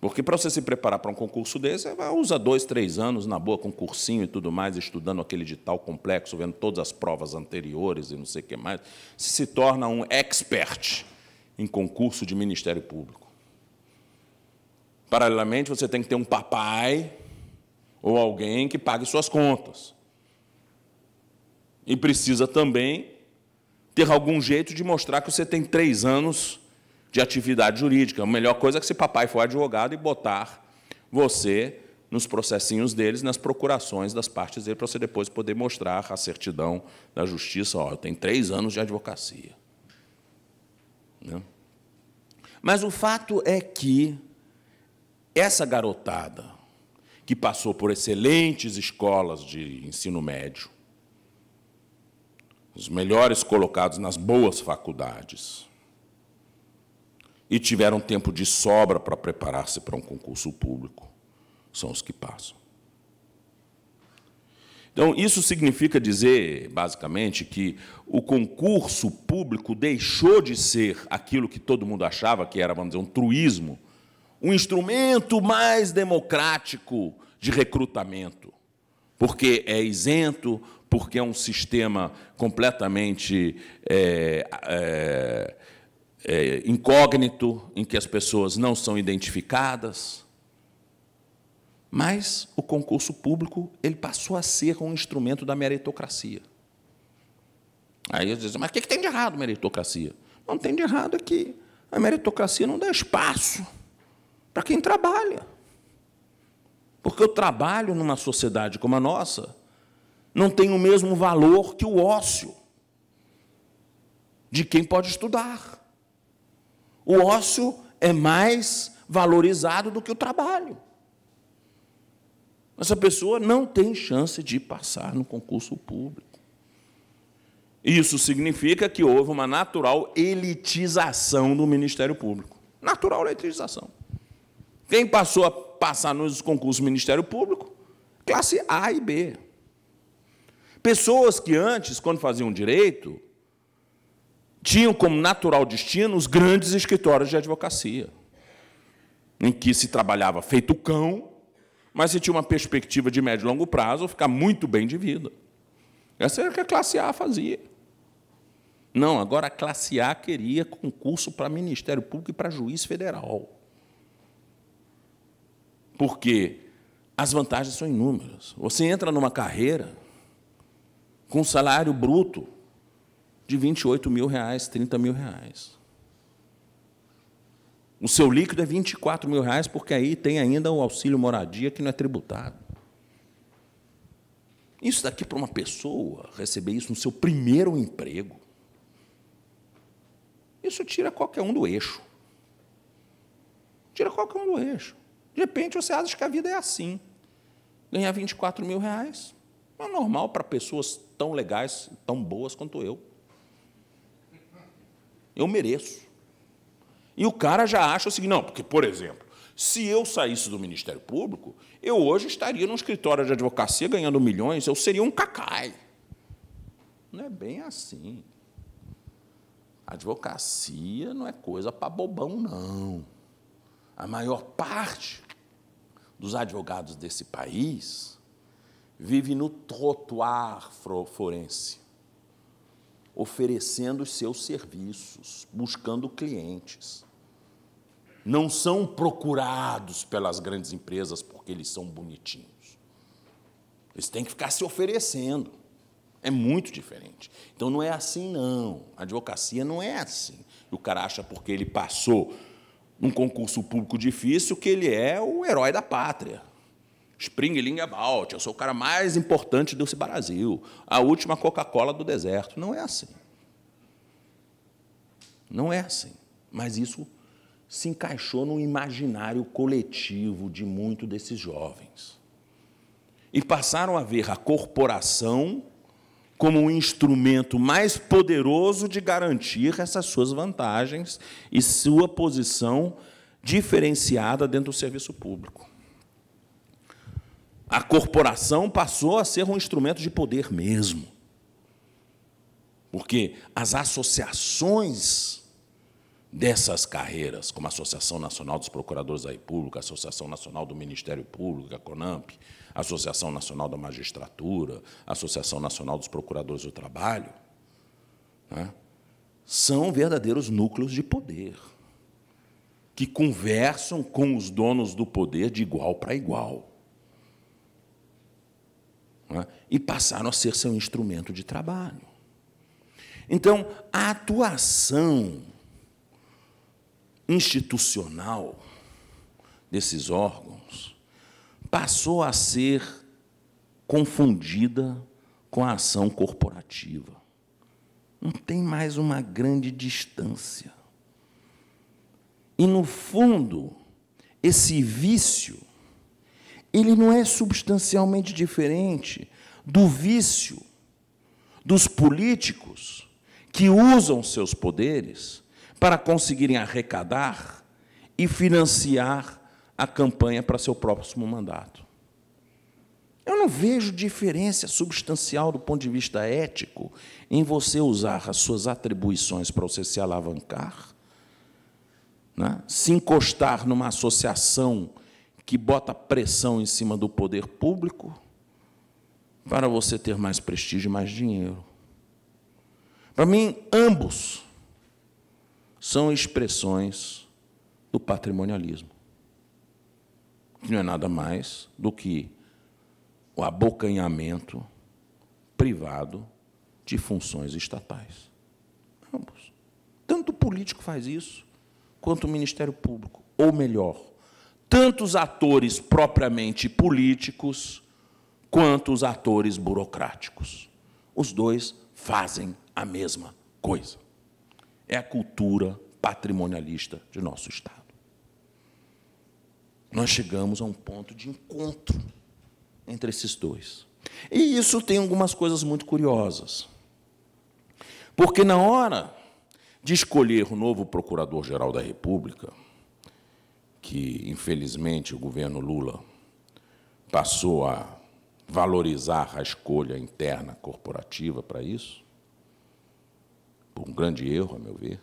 Porque para você se preparar para um concurso desse, usa dois, três anos na boa, com cursinho e tudo mais, estudando aquele edital complexo, vendo todas as provas anteriores e não sei o que mais. Você se torna um expert em concurso de Ministério Público. Paralelamente, você tem que ter um papai ou alguém que pague suas contas. E precisa também ter algum jeito de mostrar que você tem três anos de atividade jurídica. A melhor coisa é que se papai for advogado e botar você nos processinhos deles, nas procurações das partes dele, para você depois poder mostrar a certidão da justiça. Olha, eu tenho três anos de advocacia. Né? Mas o fato é que essa garotada, que passou por excelentes escolas de ensino médio, os melhores colocados nas boas faculdades, e tiveram tempo de sobra para preparar-se para um concurso público, são os que passam. Então, isso significa dizer, basicamente, que o concurso público deixou de ser aquilo que todo mundo achava que era, vamos dizer, um truísmo, um instrumento mais democrático de recrutamento, porque é isento, porque é um sistema completamente é, é, é, incógnito, em que as pessoas não são identificadas. Mas o concurso público ele passou a ser um instrumento da meritocracia. Aí eles dizem, mas o que tem de errado meritocracia? Não tem de errado é que a meritocracia não dá espaço para quem trabalha. Porque o trabalho numa sociedade como a nossa não tem o mesmo valor que o ócio de quem pode estudar. O ócio é mais valorizado do que o trabalho. Essa pessoa não tem chance de passar no concurso público. Isso significa que houve uma natural elitização do Ministério Público. Natural elitização. Quem passou a passar nos concursos do Ministério Público? Classe A e B. Pessoas que antes, quando faziam direito, tinham como natural destino os grandes escritórios de advocacia, em que se trabalhava feito cão, mas se tinha uma perspectiva de médio e longo prazo, ficar muito bem de vida. Essa era o que a classe A fazia. Não, agora a classe A queria concurso para Ministério Público e para juiz federal. Porque as vantagens são inúmeras. Você entra numa carreira com um salário bruto de 28 mil reais, 30 mil reais. O seu líquido é 24 mil reais, porque aí tem ainda o auxílio moradia que não é tributado. Isso daqui para uma pessoa receber isso no seu primeiro emprego, isso tira qualquer um do eixo. Tira qualquer um do eixo. De repente você acha que a vida é assim. Ganhar 24 mil reais é normal para pessoas tão legais, tão boas quanto eu. Eu mereço. E o cara já acha o assim, seguinte, não, porque, por exemplo, se eu saísse do Ministério Público, eu hoje estaria num escritório de advocacia ganhando milhões, eu seria um cacai. Não é bem assim. advocacia não é coisa para bobão, não. A maior parte dos advogados desse país vive no trotuar forense, oferecendo os seus serviços, buscando clientes. Não são procurados pelas grandes empresas porque eles são bonitinhos. Eles têm que ficar se oferecendo. É muito diferente. Então não é assim, não. A advocacia não é assim. O cara acha porque ele passou num concurso público difícil que ele é o herói da pátria. Springling é about, eu sou o cara mais importante desse Brasil, a última Coca-Cola do deserto. Não é assim. Não é assim. Mas isso se encaixou no imaginário coletivo de muito desses jovens. E passaram a ver a corporação como um instrumento mais poderoso de garantir essas suas vantagens e sua posição diferenciada dentro do serviço público. A corporação passou a ser um instrumento de poder mesmo. Porque as associações dessas carreiras, como a Associação Nacional dos Procuradores da República, a Associação Nacional do Ministério Público, a CONAMP, a Associação Nacional da Magistratura, a Associação Nacional dos Procuradores do Trabalho, né, são verdadeiros núcleos de poder que conversam com os donos do poder de igual para igual. Né, e passaram a ser seu instrumento de trabalho. Então, a atuação institucional desses órgãos passou a ser confundida com a ação corporativa. Não tem mais uma grande distância. E, no fundo, esse vício ele não é substancialmente diferente do vício dos políticos que usam seus poderes para conseguirem arrecadar e financiar a campanha para seu próximo mandato. Eu não vejo diferença substancial do ponto de vista ético em você usar as suas atribuições para você se alavancar, né? se encostar numa associação que bota pressão em cima do poder público para você ter mais prestígio e mais dinheiro. Para mim, ambos são expressões do patrimonialismo, que não é nada mais do que o abocanhamento privado de funções estatais. Ambos. Tanto o político faz isso, quanto o Ministério Público, ou melhor, tanto os atores propriamente políticos quanto os atores burocráticos. Os dois fazem a mesma coisa. É a cultura patrimonialista de nosso Estado. Nós chegamos a um ponto de encontro entre esses dois. E isso tem algumas coisas muito curiosas. Porque na hora de escolher o novo Procurador-Geral da República, que, infelizmente, o governo Lula passou a valorizar a escolha interna corporativa para isso, por um grande erro, a meu ver.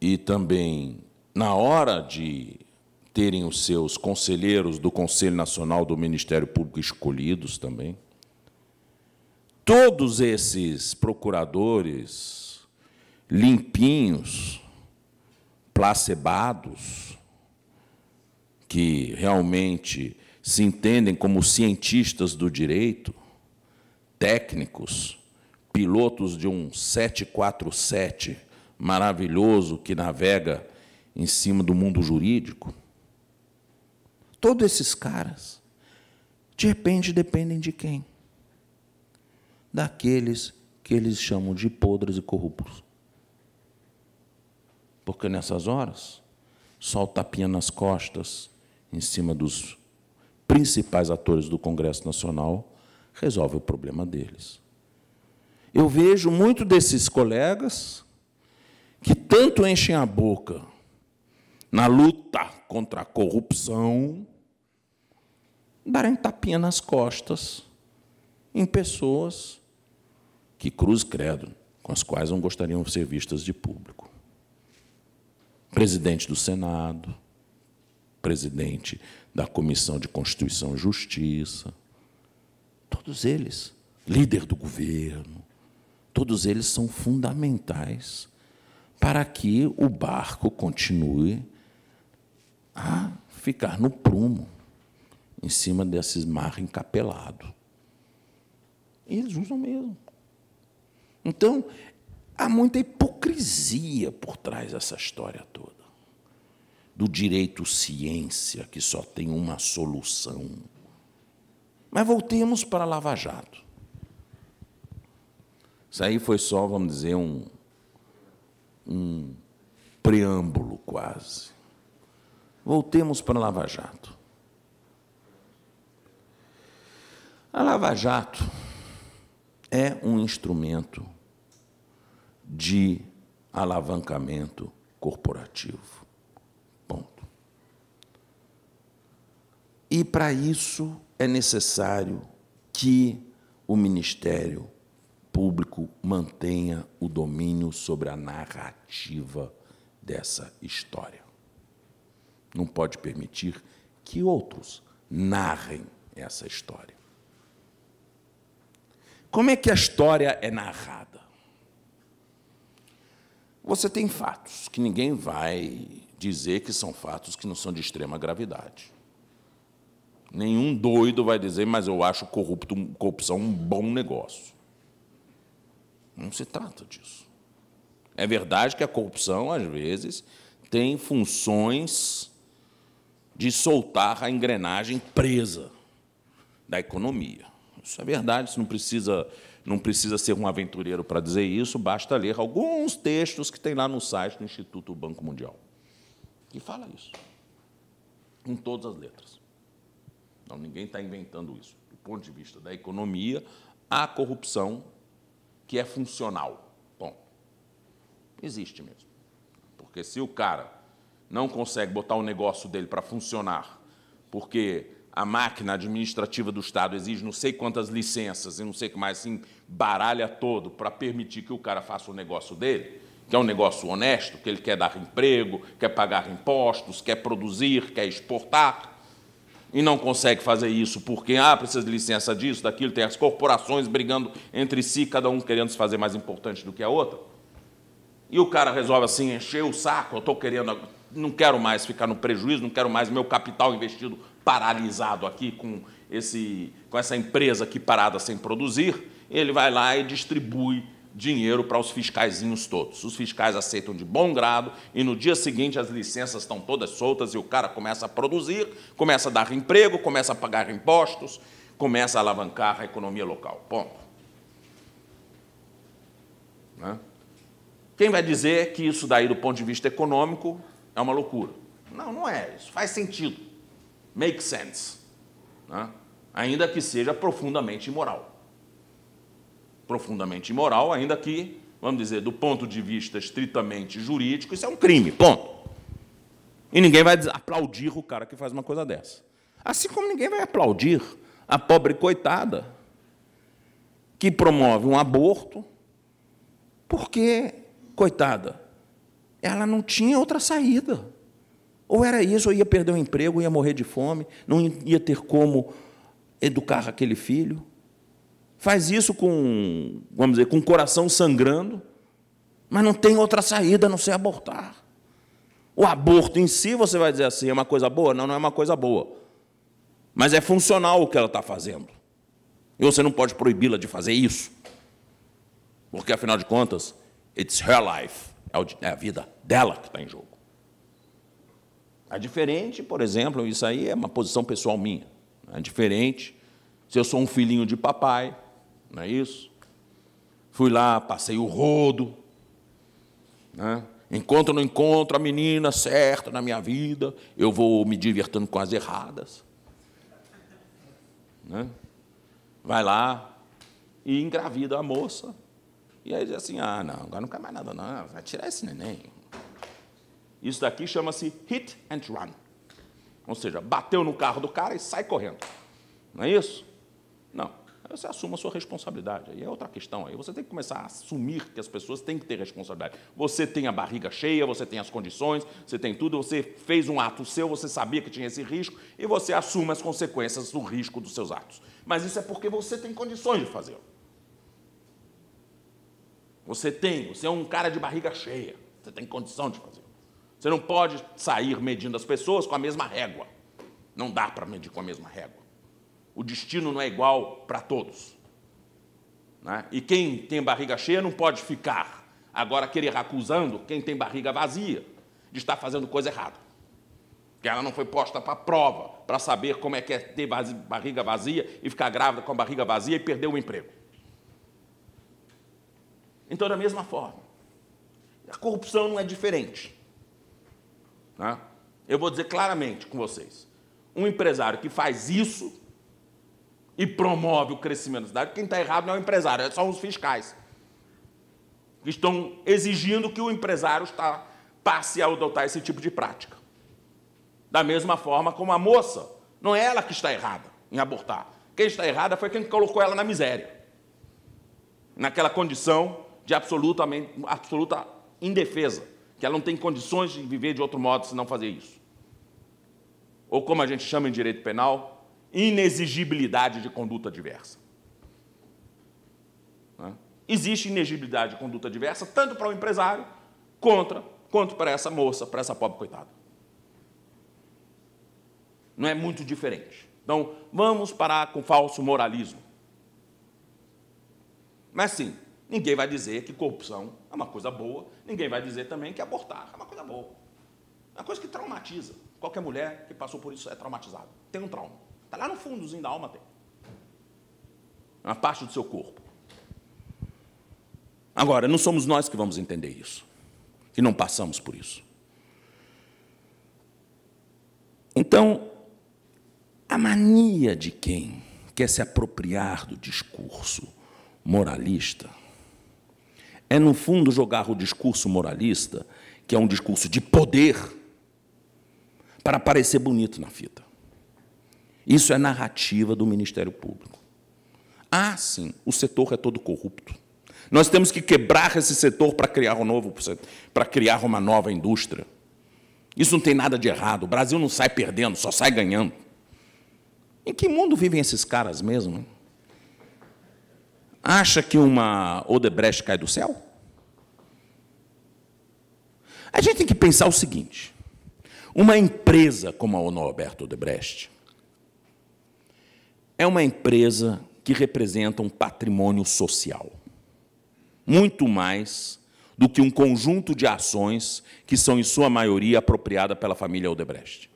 E também, na hora de terem os seus conselheiros do Conselho Nacional do Ministério Público escolhidos também, todos esses procuradores limpinhos placebados, que realmente se entendem como cientistas do direito, técnicos, pilotos de um 747 maravilhoso que navega em cima do mundo jurídico. Todos esses caras, de repente, dependem de quem? Daqueles que eles chamam de podres e corruptos. Porque nessas horas, só o tapinha nas costas, em cima dos principais atores do Congresso Nacional, resolve o problema deles. Eu vejo muito desses colegas que tanto enchem a boca na luta contra a corrupção, darem tapinha nas costas em pessoas que, cruz credo, com as quais não gostariam de ser vistas de público presidente do Senado, presidente da Comissão de Constituição e Justiça, todos eles, líder do governo, todos eles são fundamentais para que o barco continue a ficar no prumo, em cima desses mar encapelado. E eles usam mesmo. Então, há muita hipótese hipocrisia por trás dessa história toda. Do direito ciência, que só tem uma solução. Mas voltemos para Lava Jato. Isso aí foi só, vamos dizer, um, um preâmbulo quase. Voltemos para Lava Jato. A Lava Jato é um instrumento de alavancamento corporativo. Ponto. E para isso é necessário que o Ministério Público mantenha o domínio sobre a narrativa dessa história. Não pode permitir que outros narrem essa história. Como é que a história é narrada? Você tem fatos que ninguém vai dizer que são fatos que não são de extrema gravidade. Nenhum doido vai dizer, mas eu acho corrupto, corrupção um bom negócio. Não se trata disso. É verdade que a corrupção, às vezes, tem funções de soltar a engrenagem presa da economia. Isso é verdade, isso não precisa não precisa ser um aventureiro para dizer isso, basta ler alguns textos que tem lá no site do Instituto Banco Mundial. Que fala isso. Com todas as letras. Não, ninguém está inventando isso. Do ponto de vista da economia, há corrupção que é funcional. Bom, existe mesmo. Porque se o cara não consegue botar o negócio dele para funcionar, porque a máquina administrativa do Estado exige não sei quantas licenças e não sei o que mais, assim, baralha todo para permitir que o cara faça o negócio dele, que é um negócio honesto, que ele quer dar emprego, quer pagar impostos, quer produzir, quer exportar, e não consegue fazer isso porque, ah, precisa de licença disso, daquilo, tem as corporações brigando entre si, cada um querendo se fazer mais importante do que a outra. E o cara resolve assim, encher o saco, eu estou querendo, não quero mais ficar no prejuízo, não quero mais meu capital investido paralisado aqui com, esse, com essa empresa aqui parada sem produzir, ele vai lá e distribui dinheiro para os fiscaizinhos todos. Os fiscais aceitam de bom grado e no dia seguinte as licenças estão todas soltas e o cara começa a produzir, começa a dar emprego, começa a pagar impostos, começa a alavancar a economia local. Ponto. Né? Quem vai dizer que isso daí, do ponto de vista econômico, é uma loucura? Não, não é. Isso faz sentido make sense, né? ainda que seja profundamente imoral. Profundamente imoral, ainda que, vamos dizer, do ponto de vista estritamente jurídico, isso é um crime, ponto. E ninguém vai aplaudir o cara que faz uma coisa dessa. Assim como ninguém vai aplaudir a pobre coitada que promove um aborto, porque, coitada, ela não tinha outra saída. Ou era isso, ou ia perder o emprego, ia morrer de fome, não ia ter como educar aquele filho. Faz isso com, vamos dizer, com o coração sangrando, mas não tem outra saída a não ser abortar. O aborto em si, você vai dizer assim, é uma coisa boa? Não, não é uma coisa boa. Mas é funcional o que ela está fazendo. E você não pode proibi-la de fazer isso. Porque, afinal de contas, it's her life. É, é a vida dela que está em jogo é diferente, por exemplo, isso aí é uma posição pessoal minha. Né? é diferente, se eu sou um filhinho de papai, não é isso? Fui lá, passei o rodo, né? encontro ou não encontro a menina certa na minha vida, eu vou me divertindo com as erradas. Né? Vai lá e engravida a moça. E aí diz assim: ah, não, agora não quer mais nada, não, vai tirar esse neném. Isso daqui chama-se hit and run. Ou seja, bateu no carro do cara e sai correndo. Não é isso? Não. você assume a sua responsabilidade. Aí é outra questão. Aí você tem que começar a assumir que as pessoas têm que ter responsabilidade. Você tem a barriga cheia, você tem as condições, você tem tudo, você fez um ato seu, você sabia que tinha esse risco e você assume as consequências do risco dos seus atos. Mas isso é porque você tem condições de fazê-lo. Você tem, você é um cara de barriga cheia, você tem condição de fazer. Você não pode sair medindo as pessoas com a mesma régua. Não dá para medir com a mesma régua. O destino não é igual para todos. Né? E quem tem barriga cheia não pode ficar agora querer acusando quem tem barriga vazia de estar fazendo coisa errada. Que ela não foi posta para prova para saber como é que é ter barriga vazia e ficar grávida com a barriga vazia e perder o emprego. Então, da mesma forma, a corrupção não é diferente. Né? Eu vou dizer claramente com vocês: um empresário que faz isso e promove o crescimento da cidade, quem está errado não é o empresário, é são os fiscais. Que estão exigindo que o empresário está, passe a adotar esse tipo de prática. Da mesma forma como a moça, não é ela que está errada em abortar. Quem está errada foi quem colocou ela na miséria, naquela condição de absolutamente, absoluta indefesa que ela não tem condições de viver de outro modo se não fazer isso. Ou como a gente chama em direito penal, inexigibilidade de conduta diversa. Né? Existe inexigibilidade de conduta diversa, tanto para o empresário contra, quanto para essa moça, para essa pobre coitada. Não é muito diferente. Então, vamos parar com falso moralismo. Mas sim, ninguém vai dizer que corrupção é uma coisa boa. Ninguém vai dizer também que abortar é uma coisa boa. É uma coisa que traumatiza. Qualquer mulher que passou por isso é traumatizada. Tem um trauma. Está lá no fundozinho da alma, tem. É uma parte do seu corpo. Agora, não somos nós que vamos entender isso. Que não passamos por isso. Então, a mania de quem quer se apropriar do discurso moralista é, no fundo, jogar o discurso moralista, que é um discurso de poder, para parecer bonito na fita. Isso é narrativa do Ministério Público. Ah, sim, o setor é todo corrupto. Nós temos que quebrar esse setor para criar um novo, para criar uma nova indústria. Isso não tem nada de errado. O Brasil não sai perdendo, só sai ganhando. Em que mundo vivem esses caras mesmo? acha que uma Odebrecht cai do céu? A gente tem que pensar o seguinte: uma empresa como a ONU Alberto Odebrecht é uma empresa que representa um patrimônio social, muito mais do que um conjunto de ações que são, em sua maioria, apropriada pela família Odebrecht.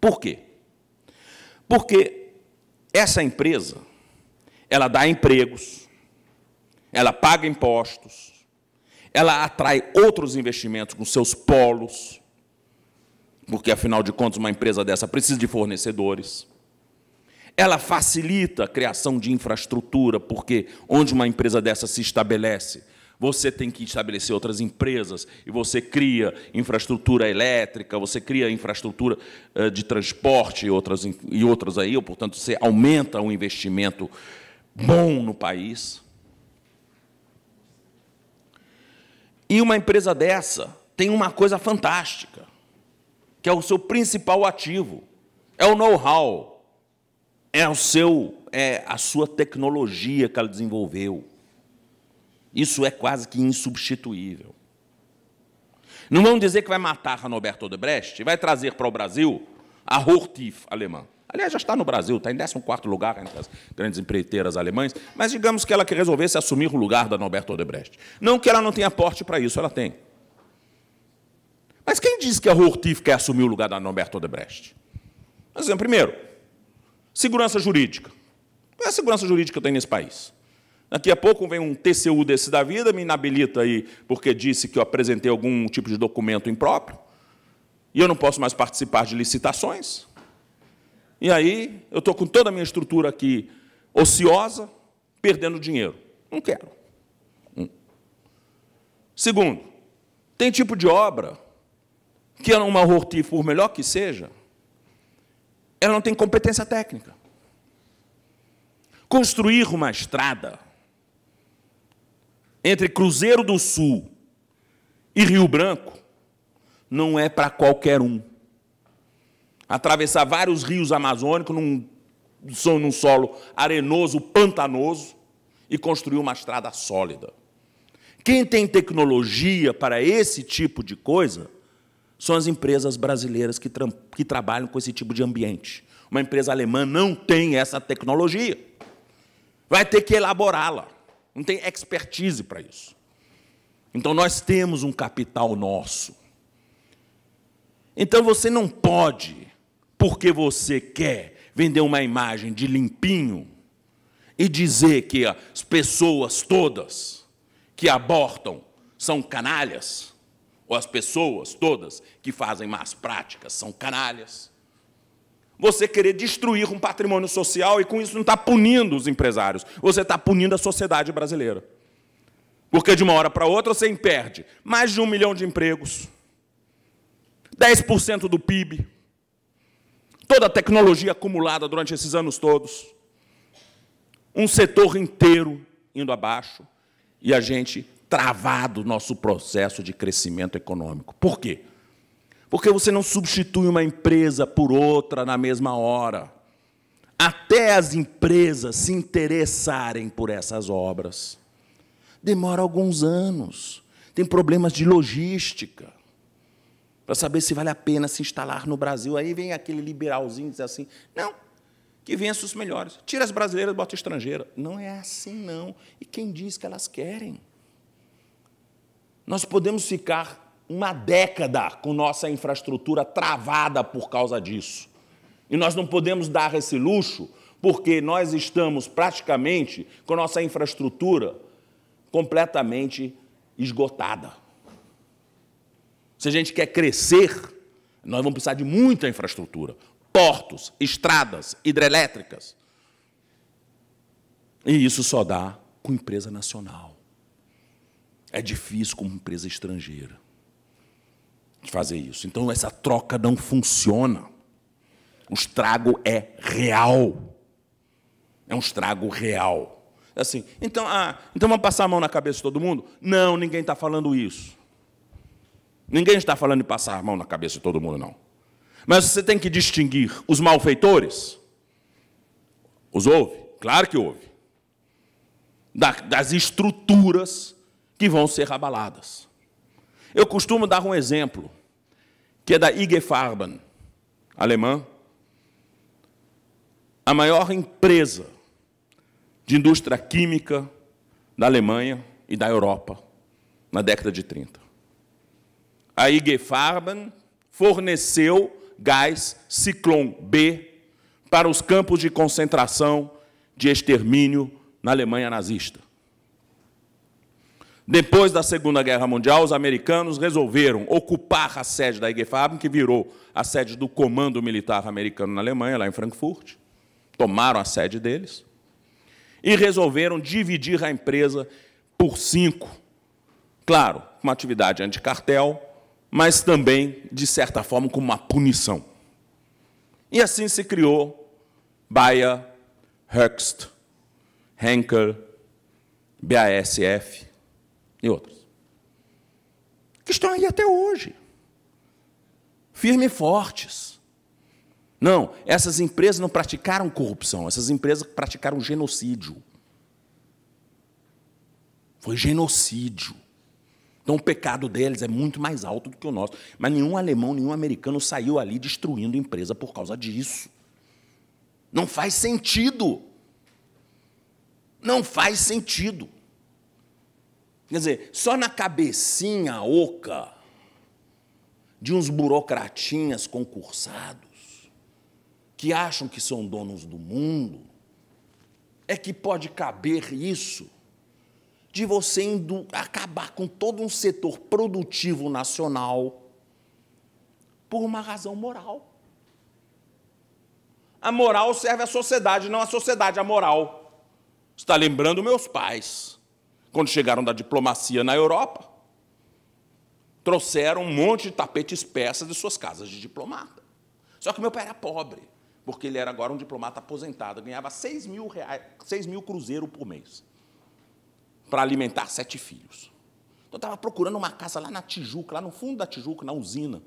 Por quê? Porque essa empresa ela dá empregos, ela paga impostos, ela atrai outros investimentos com seus polos, porque afinal de contas uma empresa dessa precisa de fornecedores. Ela facilita a criação de infraestrutura, porque onde uma empresa dessa se estabelece, você tem que estabelecer outras empresas e você cria infraestrutura elétrica, você cria infraestrutura eh, de transporte e outras, e outras aí, portanto, você aumenta o investimento bom no país. E uma empresa dessa tem uma coisa fantástica, que é o seu principal ativo, é o know-how, é o seu, é a sua tecnologia que ela desenvolveu. Isso é quase que insubstituível. Não vão dizer que vai matar Roberto Odebrecht e vai trazer para o Brasil a Hortif alemã. Aliás, já está no Brasil, está em 14º lugar entre as grandes empreiteiras alemães, mas digamos que ela que resolvesse assumir o lugar da Norberto Odebrecht. Não que ela não tenha porte para isso, ela tem. Mas quem diz que a Hortif quer assumir o lugar da Norberto Odebrecht? exemplo, primeiro, segurança jurídica. Qual é a segurança jurídica que eu tenho nesse país? Daqui a pouco vem um TCU desse da vida, me inabilita aí porque disse que eu apresentei algum tipo de documento impróprio, e eu não posso mais participar de licitações. E aí eu estou com toda a minha estrutura aqui ociosa, perdendo dinheiro. Não quero. Hum. Segundo, tem tipo de obra que uma hortífera, por melhor que seja, ela não tem competência técnica. Construir uma estrada entre Cruzeiro do Sul e Rio Branco não é para qualquer um atravessar vários rios amazônicos num, num solo arenoso, pantanoso, e construir uma estrada sólida. Quem tem tecnologia para esse tipo de coisa são as empresas brasileiras que, tra que trabalham com esse tipo de ambiente. Uma empresa alemã não tem essa tecnologia. Vai ter que elaborá-la. Não tem expertise para isso. Então nós temos um capital nosso. Então você não pode porque você quer vender uma imagem de limpinho e dizer que as pessoas todas que abortam são canalhas, ou as pessoas todas que fazem más práticas são canalhas. Você querer destruir um patrimônio social e com isso não está punindo os empresários, você está punindo a sociedade brasileira. Porque de uma hora para outra você perde mais de um milhão de empregos, 10% do PIB, toda a tecnologia acumulada durante esses anos todos, um setor inteiro indo abaixo e a gente travado nosso processo de crescimento econômico. Por quê? Porque você não substitui uma empresa por outra na mesma hora. Até as empresas se interessarem por essas obras. Demora alguns anos. Tem problemas de logística para saber se vale a pena se instalar no Brasil. Aí vem aquele liberalzinho dizer assim: não, que vença os melhores. Tira as brasileiras e bota estrangeira. Não é assim, não. E quem diz que elas querem? Nós podemos ficar uma década com nossa infraestrutura travada por causa disso. E nós não podemos dar esse luxo, porque nós estamos praticamente com nossa infraestrutura completamente esgotada. Se a gente quer crescer, nós vamos precisar de muita infraestrutura: portos, estradas, hidrelétricas. E isso só dá com empresa nacional. É difícil com empresa estrangeira fazer isso. Então essa troca não funciona. O estrago é real. É um estrago real. É assim, então, ah, então vamos passar a mão na cabeça de todo mundo? Não, ninguém está falando isso. Ninguém está falando de passar a mão na cabeça de todo mundo, não. Mas você tem que distinguir os malfeitores. Os houve? Claro que houve. das estruturas que vão ser abaladas. Eu costumo dar um exemplo, que é da IG Farben, alemã, a maior empresa de indústria química da Alemanha e da Europa na década de 30 a IG Farben forneceu gás Ciclone B para os campos de concentração de extermínio na Alemanha nazista. Depois da Segunda Guerra Mundial, os americanos resolveram ocupar a sede da IG Farben, que virou a sede do Comando Militar Americano na Alemanha, lá em Frankfurt. Tomaram a sede deles e resolveram dividir a empresa por cinco. Claro, uma atividade anticartel, mas também, de certa forma, como uma punição. E assim se criou Bayer, Hext, Henkel, BASF e outros. Que estão aí até hoje, firmes e fortes. Não, essas empresas não praticaram corrupção, essas empresas praticaram genocídio. Foi genocídio. Então o pecado deles é muito mais alto do que o nosso. Mas nenhum alemão, nenhum americano saiu ali destruindo empresa por causa disso. Não faz sentido. Não faz sentido. Quer dizer, só na cabecinha oca de uns burocratinhas concursados que acham que são donos do mundo é que pode caber isso de você acabar com todo um setor produtivo nacional por uma razão moral. A moral serve à sociedade, não a sociedade à moral. Está lembrando meus pais, quando chegaram da diplomacia na Europa, trouxeram um monte de tapetes persas de suas casas de diplomata. Só que meu pai era pobre, porque ele era agora um diplomata aposentado, ganhava 6 mil, reais, 6 mil cruzeiro por mês para alimentar sete filhos. Então, eu estava procurando uma casa lá na Tijuca, lá no fundo da Tijuca, na usina,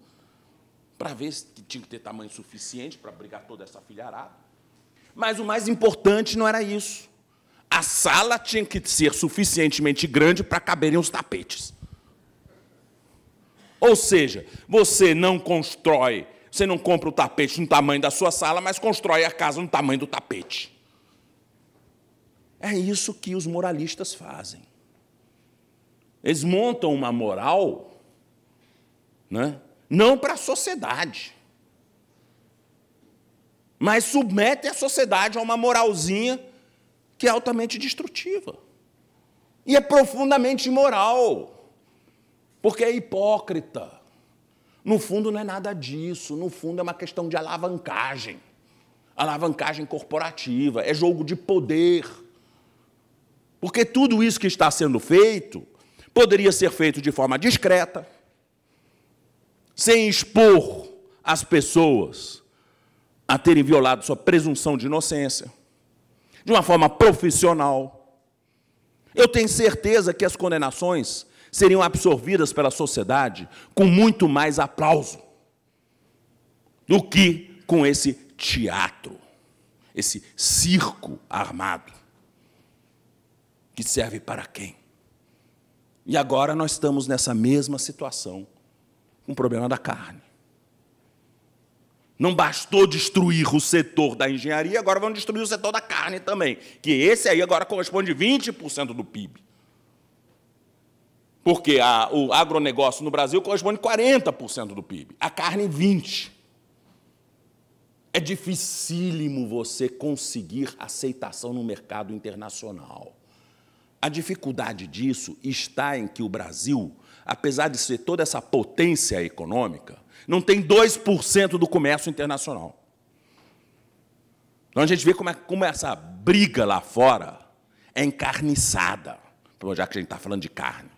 para ver se tinha que ter tamanho suficiente para abrigar toda essa filharada. Mas o mais importante não era isso. A sala tinha que ser suficientemente grande para caberem os tapetes. Ou seja, você não constrói, você não compra o tapete no tamanho da sua sala, mas constrói a casa no tamanho do tapete. É isso que os moralistas fazem. Eles montam uma moral né, não para a sociedade, mas submetem a sociedade a uma moralzinha que é altamente destrutiva. E é profundamente imoral, porque é hipócrita. No fundo, não é nada disso. No fundo, é uma questão de alavancagem alavancagem corporativa, é jogo de poder. Porque tudo isso que está sendo feito poderia ser feito de forma discreta, sem expor as pessoas a terem violado sua presunção de inocência, de uma forma profissional. Eu tenho certeza que as condenações seriam absorvidas pela sociedade com muito mais aplauso do que com esse teatro, esse circo armado que serve para quem? E agora nós estamos nessa mesma situação, com um o problema da carne. Não bastou destruir o setor da engenharia, agora vão destruir o setor da carne também, que esse aí agora corresponde 20% do PIB. Porque a, o agronegócio no Brasil corresponde 40% do PIB, a carne 20%. É dificílimo você conseguir aceitação no mercado internacional. A dificuldade disso está em que o Brasil, apesar de ser toda essa potência econômica, não tem 2% do comércio internacional. Então a gente vê como, é, como é essa briga lá fora é encarniçada, já que a gente está falando de carne.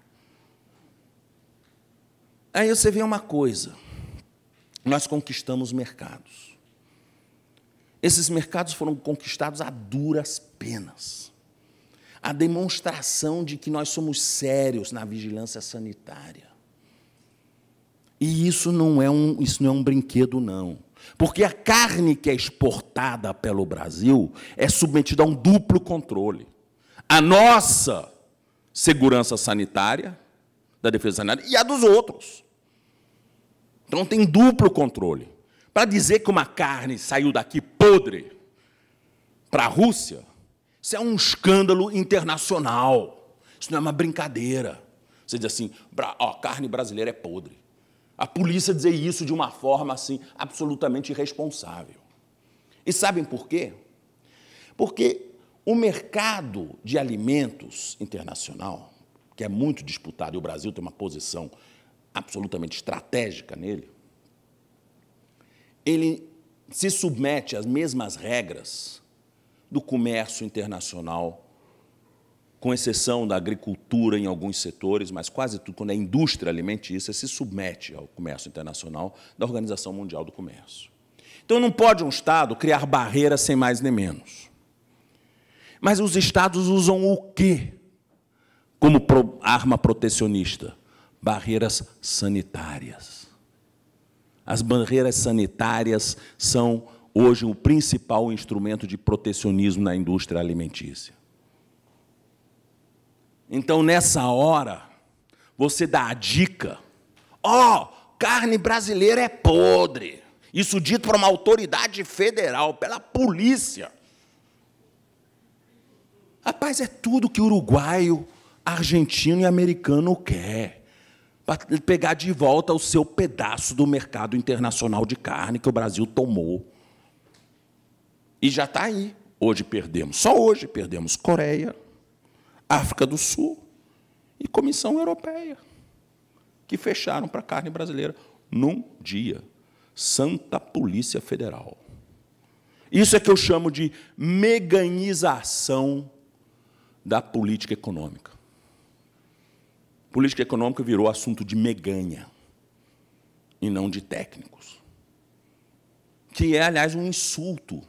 Aí você vê uma coisa: nós conquistamos mercados. Esses mercados foram conquistados a duras penas a demonstração de que nós somos sérios na vigilância sanitária. E isso não é um, isso não é um brinquedo, não. Porque a carne que é exportada pelo Brasil é submetida a um duplo controle. A nossa segurança sanitária, da defesa sanitária, e a dos outros. Então tem duplo controle. Para dizer que uma carne saiu daqui podre para a Rússia, isso é um escândalo internacional. Isso não é uma brincadeira. Você diz assim, ó, carne brasileira é podre. A polícia dizer isso de uma forma assim absolutamente irresponsável. E sabem por quê? Porque o mercado de alimentos internacional, que é muito disputado, e o Brasil tem uma posição absolutamente estratégica nele, ele se submete às mesmas regras do comércio internacional, com exceção da agricultura em alguns setores, mas quase tudo, quando é indústria alimentícia, se submete ao comércio internacional da Organização Mundial do Comércio. Então não pode um Estado criar barreiras sem mais nem menos. Mas os Estados usam o quê como arma protecionista? Barreiras sanitárias. As barreiras sanitárias são hoje o principal instrumento de protecionismo na indústria alimentícia. Então, nessa hora, você dá a dica: ó, oh, carne brasileira é podre. Isso dito para uma autoridade federal, pela polícia. Rapaz, é tudo que uruguaio, argentino e americano quer. Para pegar de volta o seu pedaço do mercado internacional de carne que o Brasil tomou. E já está aí. Hoje perdemos, só hoje perdemos Coreia, África do Sul e Comissão Europeia, que fecharam para a carne brasileira num dia. Santa Polícia Federal. Isso é que eu chamo de meganização da política econômica. Política econômica virou assunto de meganha e não de técnicos. Que é, aliás, um insulto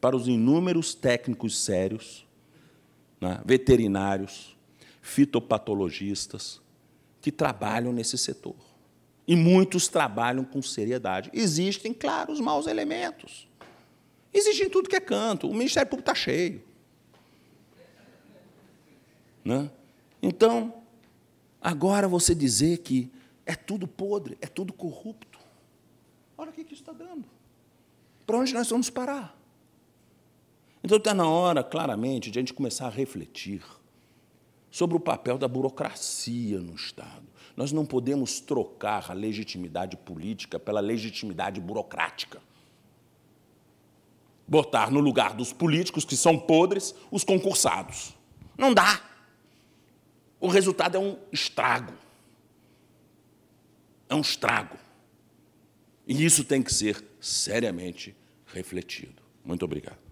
para os inúmeros técnicos sérios, né, veterinários, fitopatologistas, que trabalham nesse setor. E muitos trabalham com seriedade. Existem, claro, os maus elementos. Existe em tudo que é canto. O Ministério Público está cheio. Né? Então, agora você dizer que é tudo podre, é tudo corrupto. Olha o que isso está dando. Para onde nós vamos parar? Então está na hora, claramente, de a gente começar a refletir sobre o papel da burocracia no Estado. Nós não podemos trocar a legitimidade política pela legitimidade burocrática. Botar no lugar dos políticos, que são podres, os concursados. Não dá. O resultado é um estrago. É um estrago. E isso tem que ser seriamente refletido. Muito obrigado.